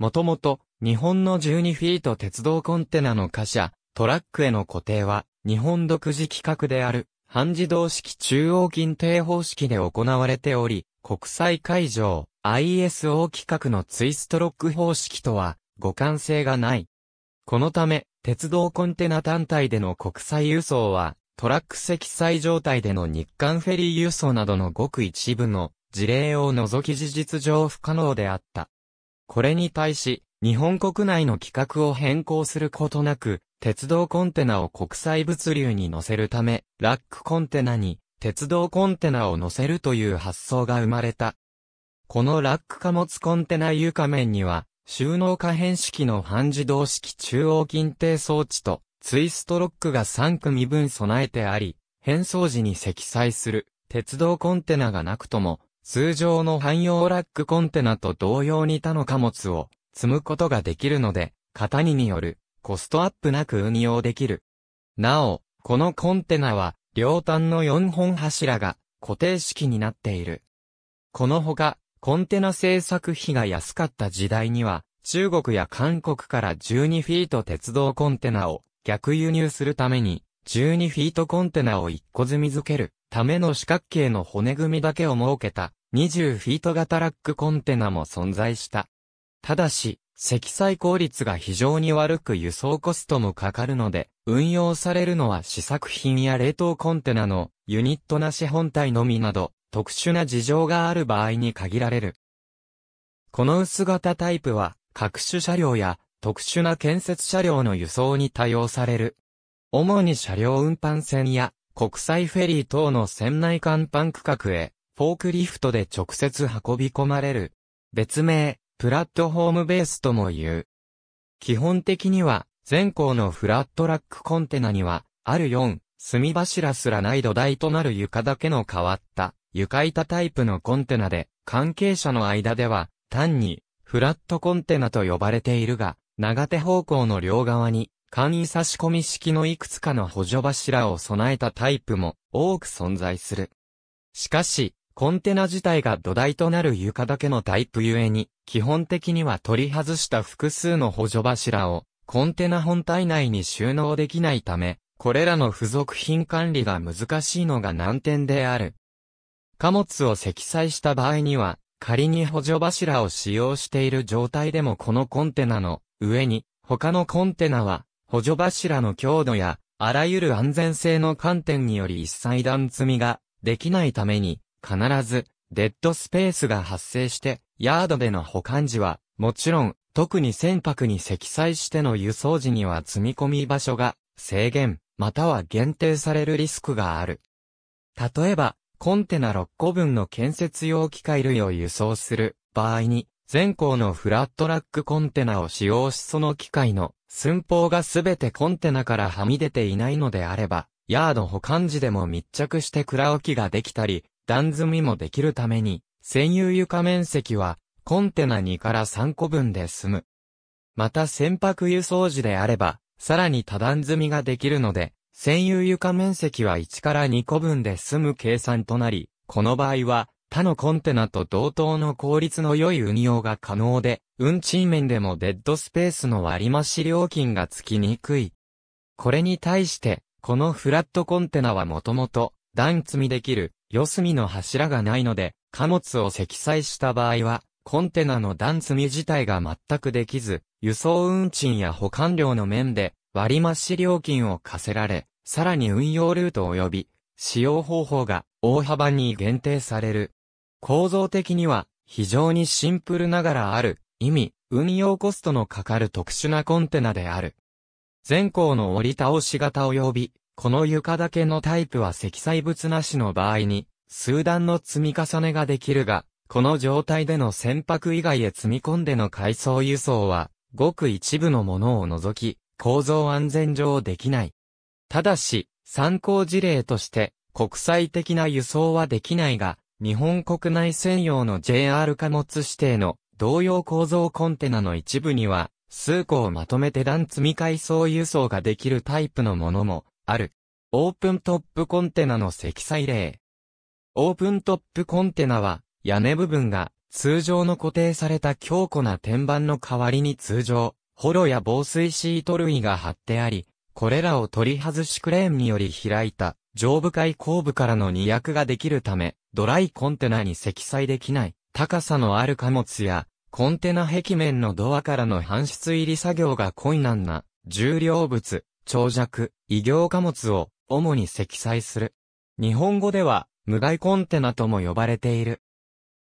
A: もともと、日本の12フィート鉄道コンテナの貨車、トラックへの固定は、日本独自規格である、半自動式中央金定方式で行われており、国際会場 ISO 規格のツイストロック方式とは互換性がない。このため、鉄道コンテナ単体での国際輸送は、トラック積載状態での日韓フェリー輸送などのごく一部の事例を除き事実上不可能であった。これに対し、日本国内の規格を変更することなく、鉄道コンテナを国際物流に乗せるため、ラックコンテナに鉄道コンテナを乗せるという発想が生まれた。このラック貨物コンテナ床面には、収納可変式の半自動式中央近定装置と、ツイストロックが3組分備えてあり、変装時に積載する鉄道コンテナがなくとも、通常の汎用ラックコンテナと同様に他の貨物を積むことができるので、型にによるコストアップなく運用できる。なお、このコンテナは両端の4本柱が固定式になっている。このほか、コンテナ製作費が安かった時代には、中国や韓国から12フィート鉄道コンテナを逆輸入するために、12フィートコンテナを1個積み付けるための四角形の骨組みだけを設けた20フィート型ラックコンテナも存在した。ただし、積載効率が非常に悪く輸送コストもかかるので、運用されるのは試作品や冷凍コンテナのユニットなし本体のみなど、特殊な事情がある場合に限られる。この薄型タイプは、各種車両や特殊な建設車両の輸送に多用される。主に車両運搬船や国際フェリー等の船内甲板区画へ、フォークリフトで直接運び込まれる。別名、プラットフォームベースとも言う。基本的には、全校のフラットラックコンテナには、ある4、炭柱すらない土台となる床だけの変わった、床板タイプのコンテナで、関係者の間では、単に、フラットコンテナと呼ばれているが、長手方向の両側に、簡易差し込み式のいくつかの補助柱を備えたタイプも多く存在する。しかし、コンテナ自体が土台となる床だけのタイプゆえに、基本的には取り外した複数の補助柱を、コンテナ本体内に収納できないため、これらの付属品管理が難しいのが難点である。貨物を積載した場合には、仮に補助柱を使用している状態でもこのコンテナの上に、他のコンテナは、補助柱の強度や、あらゆる安全性の観点により一切段積みができないために、必ず、デッドスペースが発生して、ヤードでの保管時は、もちろん、特に船舶に積載しての輸送時には積み込み場所が制限、または限定されるリスクがある。例えば、コンテナ6個分の建設用機械類を輸送する場合に、全校のフラットラックコンテナを使用しその機械の寸法がすべてコンテナからはみ出ていないのであれば、ヤード保管時でも密着して蔵置きができたり、段積みもできるために、占有床面積は、コンテナ2から3個分で済む。また船舶輸送時であれば、さらに多段積みができるので、占有床面積は1から2個分で済む計算となり、この場合は、他のコンテナと同等の効率の良い運用が可能で、運賃面でもデッドスペースの割増料金がつきにくい。これに対して、このフラットコンテナはもともと、段積みできる四隅の柱がないので、貨物を積載した場合は、コンテナの段積み自体が全くできず、輸送運賃や保管料の面で割増料金を課せられ、さらに運用ルート及び使用方法が大幅に限定される。構造的には非常にシンプルながらある意味、運用コストのかかる特殊なコンテナである。全校の折り倒し型及びこの床だけのタイプは積載物なしの場合に、数段の積み重ねができるが、この状態での船舶以外へ積み込んでの海藻輸送は、ごく一部のものを除き、構造安全上できない。ただし、参考事例として、国際的な輸送はできないが、日本国内専用の JR 貨物指定の同様構造コンテナの一部には、数個をまとめて段積み海藻輸送ができるタイプのものもある。オープントップコンテナの積載例。オープントップコンテナは、屋根部分が通常の固定された強固な天板の代わりに通常、ホロや防水シート類が貼ってあり、これらを取り外しクレーンにより開いた上部海後部からの二役ができるため、ドライコンテナに積載できない高さのある貨物や、コンテナ壁面のドアからの搬出入り作業が困難な重量物、長尺、異業貨物を主に積載する。日本語では無害コンテナとも呼ばれている。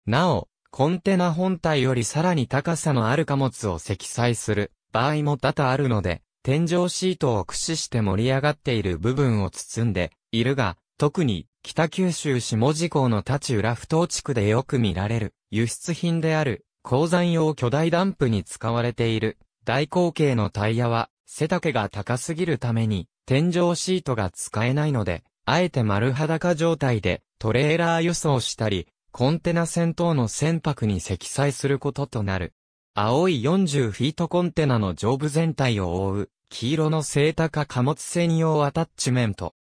A: なお、コンテナ本体よりさらに高さのある貨物を積載する場合も多々あるので、天井シートを駆使して盛り上がっている部分を包んでいるが、特に北九州下地港の立ち浦不当地区でよく見られる輸出品である鉱山用巨大ダンプに使われている大口径のタイヤは背丈が高すぎるために、天井シートが使えないので、あえて丸裸状態でトレーラー輸送したり、コンテナ船等の船舶に積載することとなる。青い40フィートコンテナの上部全体を覆う、黄色のセ高貨貨物専用アタッチメント。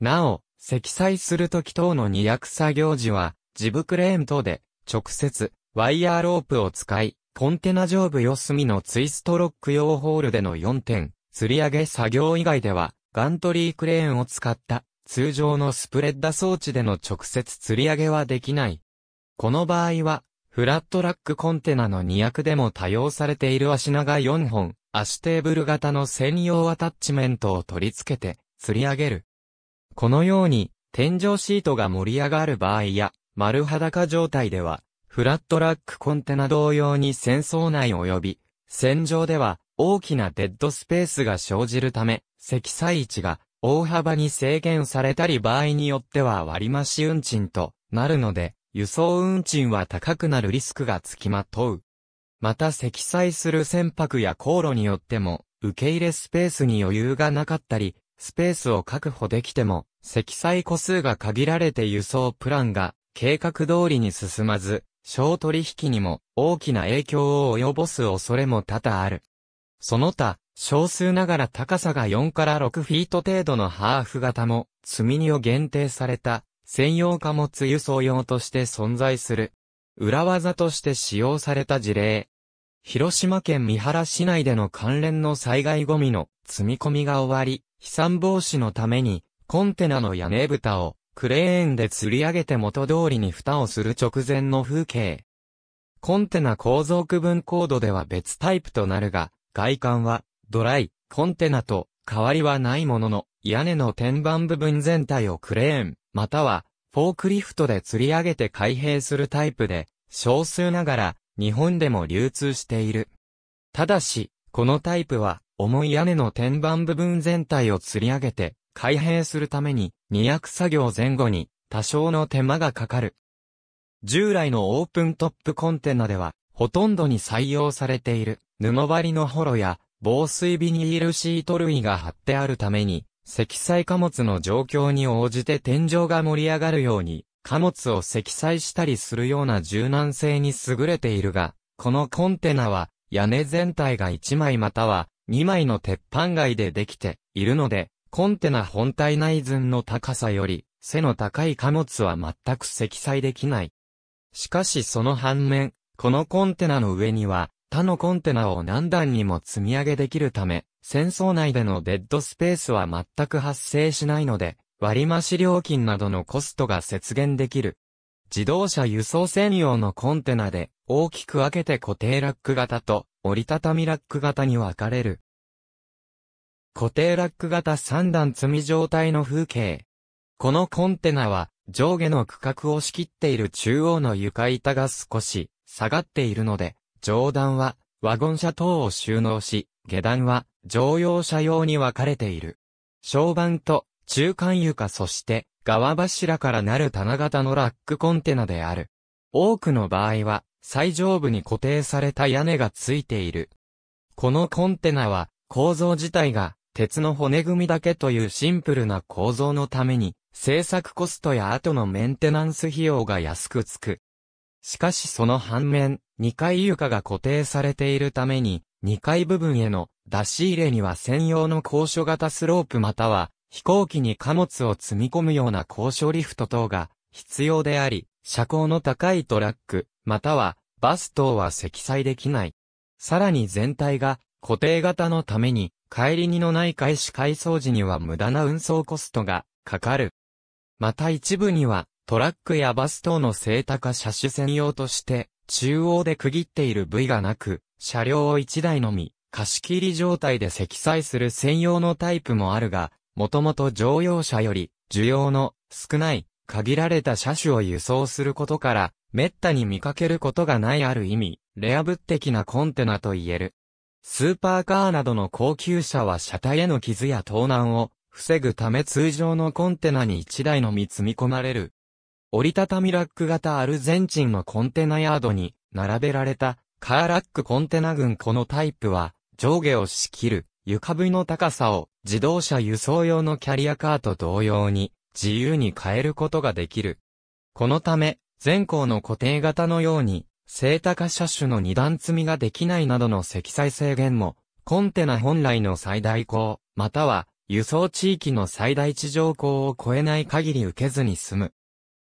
A: なお、積載する時等の二役作業時は、ジブクレーン等で、直接、ワイヤーロープを使い、コンテナ上部四隅のツイストロック用ホールでの4点、吊り上げ作業以外では、ガントリークレーンを使った、通常のスプレッダ装置での直接吊り上げはできない。この場合は、フラットラックコンテナの2役でも多用されている足長4本、足テーブル型の専用アタッチメントを取り付けて、吊り上げる。このように、天井シートが盛り上がる場合や、丸裸状態では、フラットラックコンテナ同様に戦争内及び、戦場では大きなデッドスペースが生じるため、積載位置が大幅に制限されたり場合によっては割増運賃となるので、輸送運賃は高くなるリスクがつきまとう。また積載する船舶や航路によっても、受け入れスペースに余裕がなかったり、スペースを確保できても、積載個数が限られて輸送プランが計画通りに進まず、商取引にも大きな影響を及ぼす恐れも多々ある。その他、少数ながら高さが4から6フィート程度のハーフ型も、積み荷を限定された、専用貨物輸送用として存在する。裏技として使用された事例。広島県三原市内での関連の災害ゴミの積み込みが終わり、飛散防止のために、コンテナの屋根蓋をクレーンで吊り上げて元通りに蓋をする直前の風景。コンテナ構造区分コードでは別タイプとなるが、外観はドライ、コンテナと変わりはないものの、屋根の天板部分全体をクレーン、またはフォークリフトで吊り上げて開閉するタイプで、少数ながら日本でも流通している。ただし、このタイプは重い屋根の天板部分全体を吊り上げて開閉するために二役作業前後に多少の手間がかかる。従来のオープントップコンテナでは、ほとんどに採用されている布張りのホロや防水ビニールシート類が貼ってあるために、積載貨物の状況に応じて天井が盛り上がるように、貨物を積載したりするような柔軟性に優れているが、このコンテナは屋根全体が1枚または2枚の鉄板外でできているので、コンテナ本体内寸の高さより、背の高い貨物は全く積載できない。しかしその反面、このコンテナの上には、他のコンテナを何段にも積み上げできるため、戦争内でのデッドスペースは全く発生しないので、割増料金などのコストが節減できる。自動車輸送専用のコンテナで、大きく分けて固定ラック型と折りたたみラック型に分かれる。固定ラック型3段積み状態の風景。このコンテナは上下の区画を仕切っている中央の床板が少し下がっているので、上段はワゴン車等を収納し、下段は乗用車用に分かれている。小板と中間床そして側柱からなる棚型のラックコンテナである。多くの場合は最上部に固定された屋根がついている。このコンテナは構造自体が鉄の骨組みだけというシンプルな構造のために、製作コストや後のメンテナンス費用が安くつく。しかしその反面、2階床が固定されているために、2階部分への出し入れには専用の高所型スロープまたは、飛行機に貨物を積み込むような高所リフト等が必要であり、車高の高いトラック、またはバス等は積載できない。さらに全体が固定型のために帰り荷のない開始改装時には無駄な運送コストがかかる。また一部には、トラックやバス等の正高車種専用として、中央で区切っている部位がなく、車両を1台のみ、貸し切り状態で積載する専用のタイプもあるが、もともと乗用車より、需要の少ない限られた車種を輸送することから、滅多に見かけることがないある意味、レア物的なコンテナと言える。スーパーカーなどの高級車は車体への傷や盗難を防ぐため通常のコンテナに1台のみ積み込まれる。折りたたみラック型アルゼンチンのコンテナヤードに並べられたカーラックコンテナ群このタイプは上下を仕切る床部の高さを自動車輸送用のキャリアカーと同様に自由に変えることができる。このため前項の固定型のように正高車種の二段積みができないなどの積載制限も、コンテナ本来の最大高、または輸送地域の最大地上高を超えない限り受けずに済む。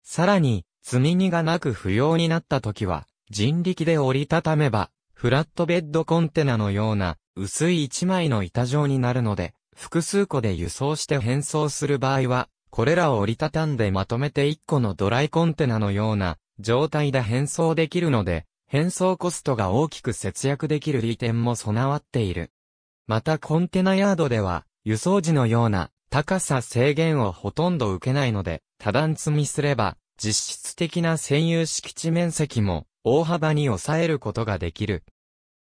A: さらに、積み荷がなく不要になった時は、人力で折りたためば、フラットベッドコンテナのような薄い一枚の板状になるので、複数個で輸送して変装する場合は、これらを折りたたんでまとめて一個のドライコンテナのような状態で変装できるので、変装コストが大きく節約できる利点も備わっている。またコンテナヤードでは、輸送時のような高さ制限をほとんど受けないので、多段積みすれば、実質的な占有敷地面積も大幅に抑えることができる。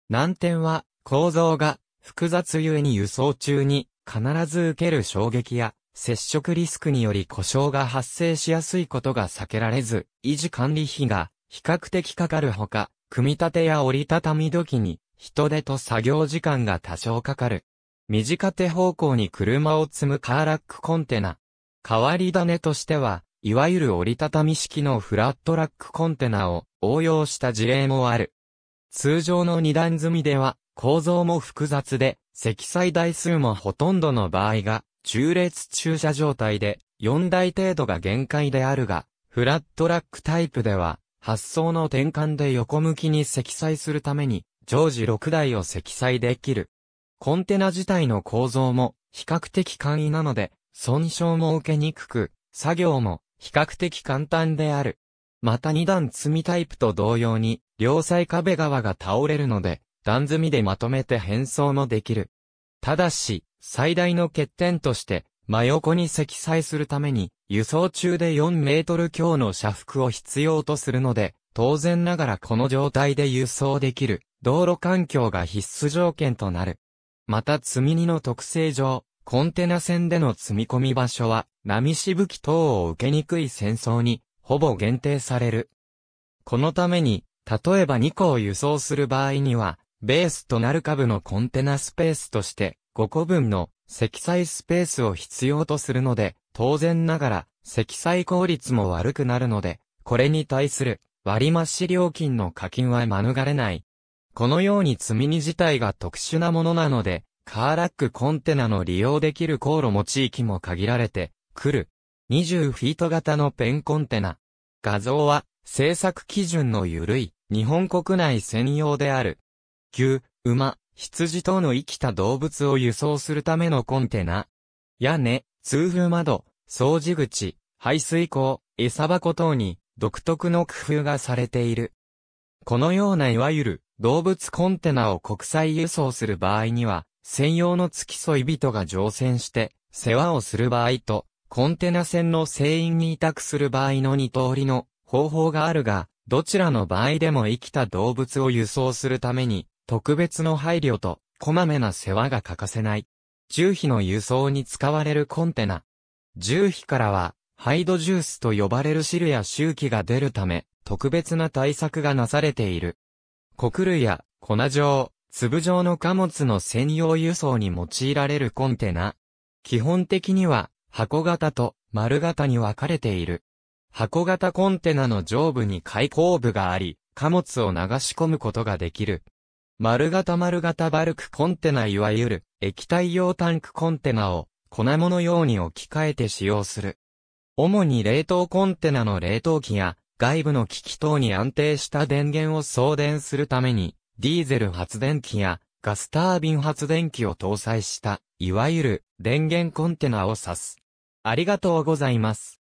A: 難点は、構造が複雑ゆえに輸送中に必ず受ける衝撃や接触リスクにより故障が発生しやすいことが避けられず、維持管理費が比較的かかるほか、組み立てや折りたたみ時に、人手と作業時間が多少かかる。短手方向に車を積むカーラックコンテナ。変わり種としては、いわゆる折りたたみ式のフラットラックコンテナを応用した事例もある。通常の二段積みでは、構造も複雑で、積載台数もほとんどの場合が中列駐車状態で4台程度が限界であるが、フラットラックタイプでは、発想の転換で横向きに積載するために、常時6台を積載できる。コンテナ自体の構造も比較的簡易なので、損傷も受けにくく、作業も比較的簡単である。また2段積みタイプと同様に、両サイ壁側が倒れるので、段積みでまとめて変装もできる。ただし、最大の欠点として、真横に積載するために、輸送中で4メートル強の車幅を必要とするので、当然ながらこの状態で輸送できる、道路環境が必須条件となる。また積み荷の特性上、コンテナ船での積み込み場所は、波しぶき等を受けにくい戦争に、ほぼ限定される。このために、例えば2個を輸送する場合には、ベースとなる株のコンテナスペースとして、5個分の積載スペースを必要とするので、当然ながら積載効率も悪くなるので、これに対する割増料金の課金は免れない。このように積み荷自体が特殊なものなので、カーラックコンテナの利用できる航路も地域も限られてくる。20フィート型のペンコンテナ。画像は制作基準の緩い日本国内専用である。牛、馬、羊等の生きた動物を輸送するためのコンテナ、屋根、通風窓、掃除口、排水口、餌箱等に独特の工夫がされている。このようないわゆる動物コンテナを国際輸送する場合には、専用の付き添い人が乗船して世話をする場合と、コンテナ船の船員に委託する場合の2通りの方法があるが、どちらの場合でも生きた動物を輸送するために、特別の配慮と、こまめな世話が欠かせない。重皮の輸送に使われるコンテナ。重皮からは、ハイドジュースと呼ばれる汁や周期が出るため、特別な対策がなされている。穀類や粉状、粒状の貨物の専用輸送に用いられるコンテナ。基本的には、箱型と丸型に分かれている。箱型コンテナの上部に開口部があり、貨物を流し込むことができる。丸型丸型バルクコンテナいわゆる液体用タンクコンテナを粉物用に置き換えて使用する。主に冷凍コンテナの冷凍機や外部の機器等に安定した電源を送電するためにディーゼル発電機やガスタービン発電機を搭載したいわゆる電源コンテナを指す。ありがとうございます。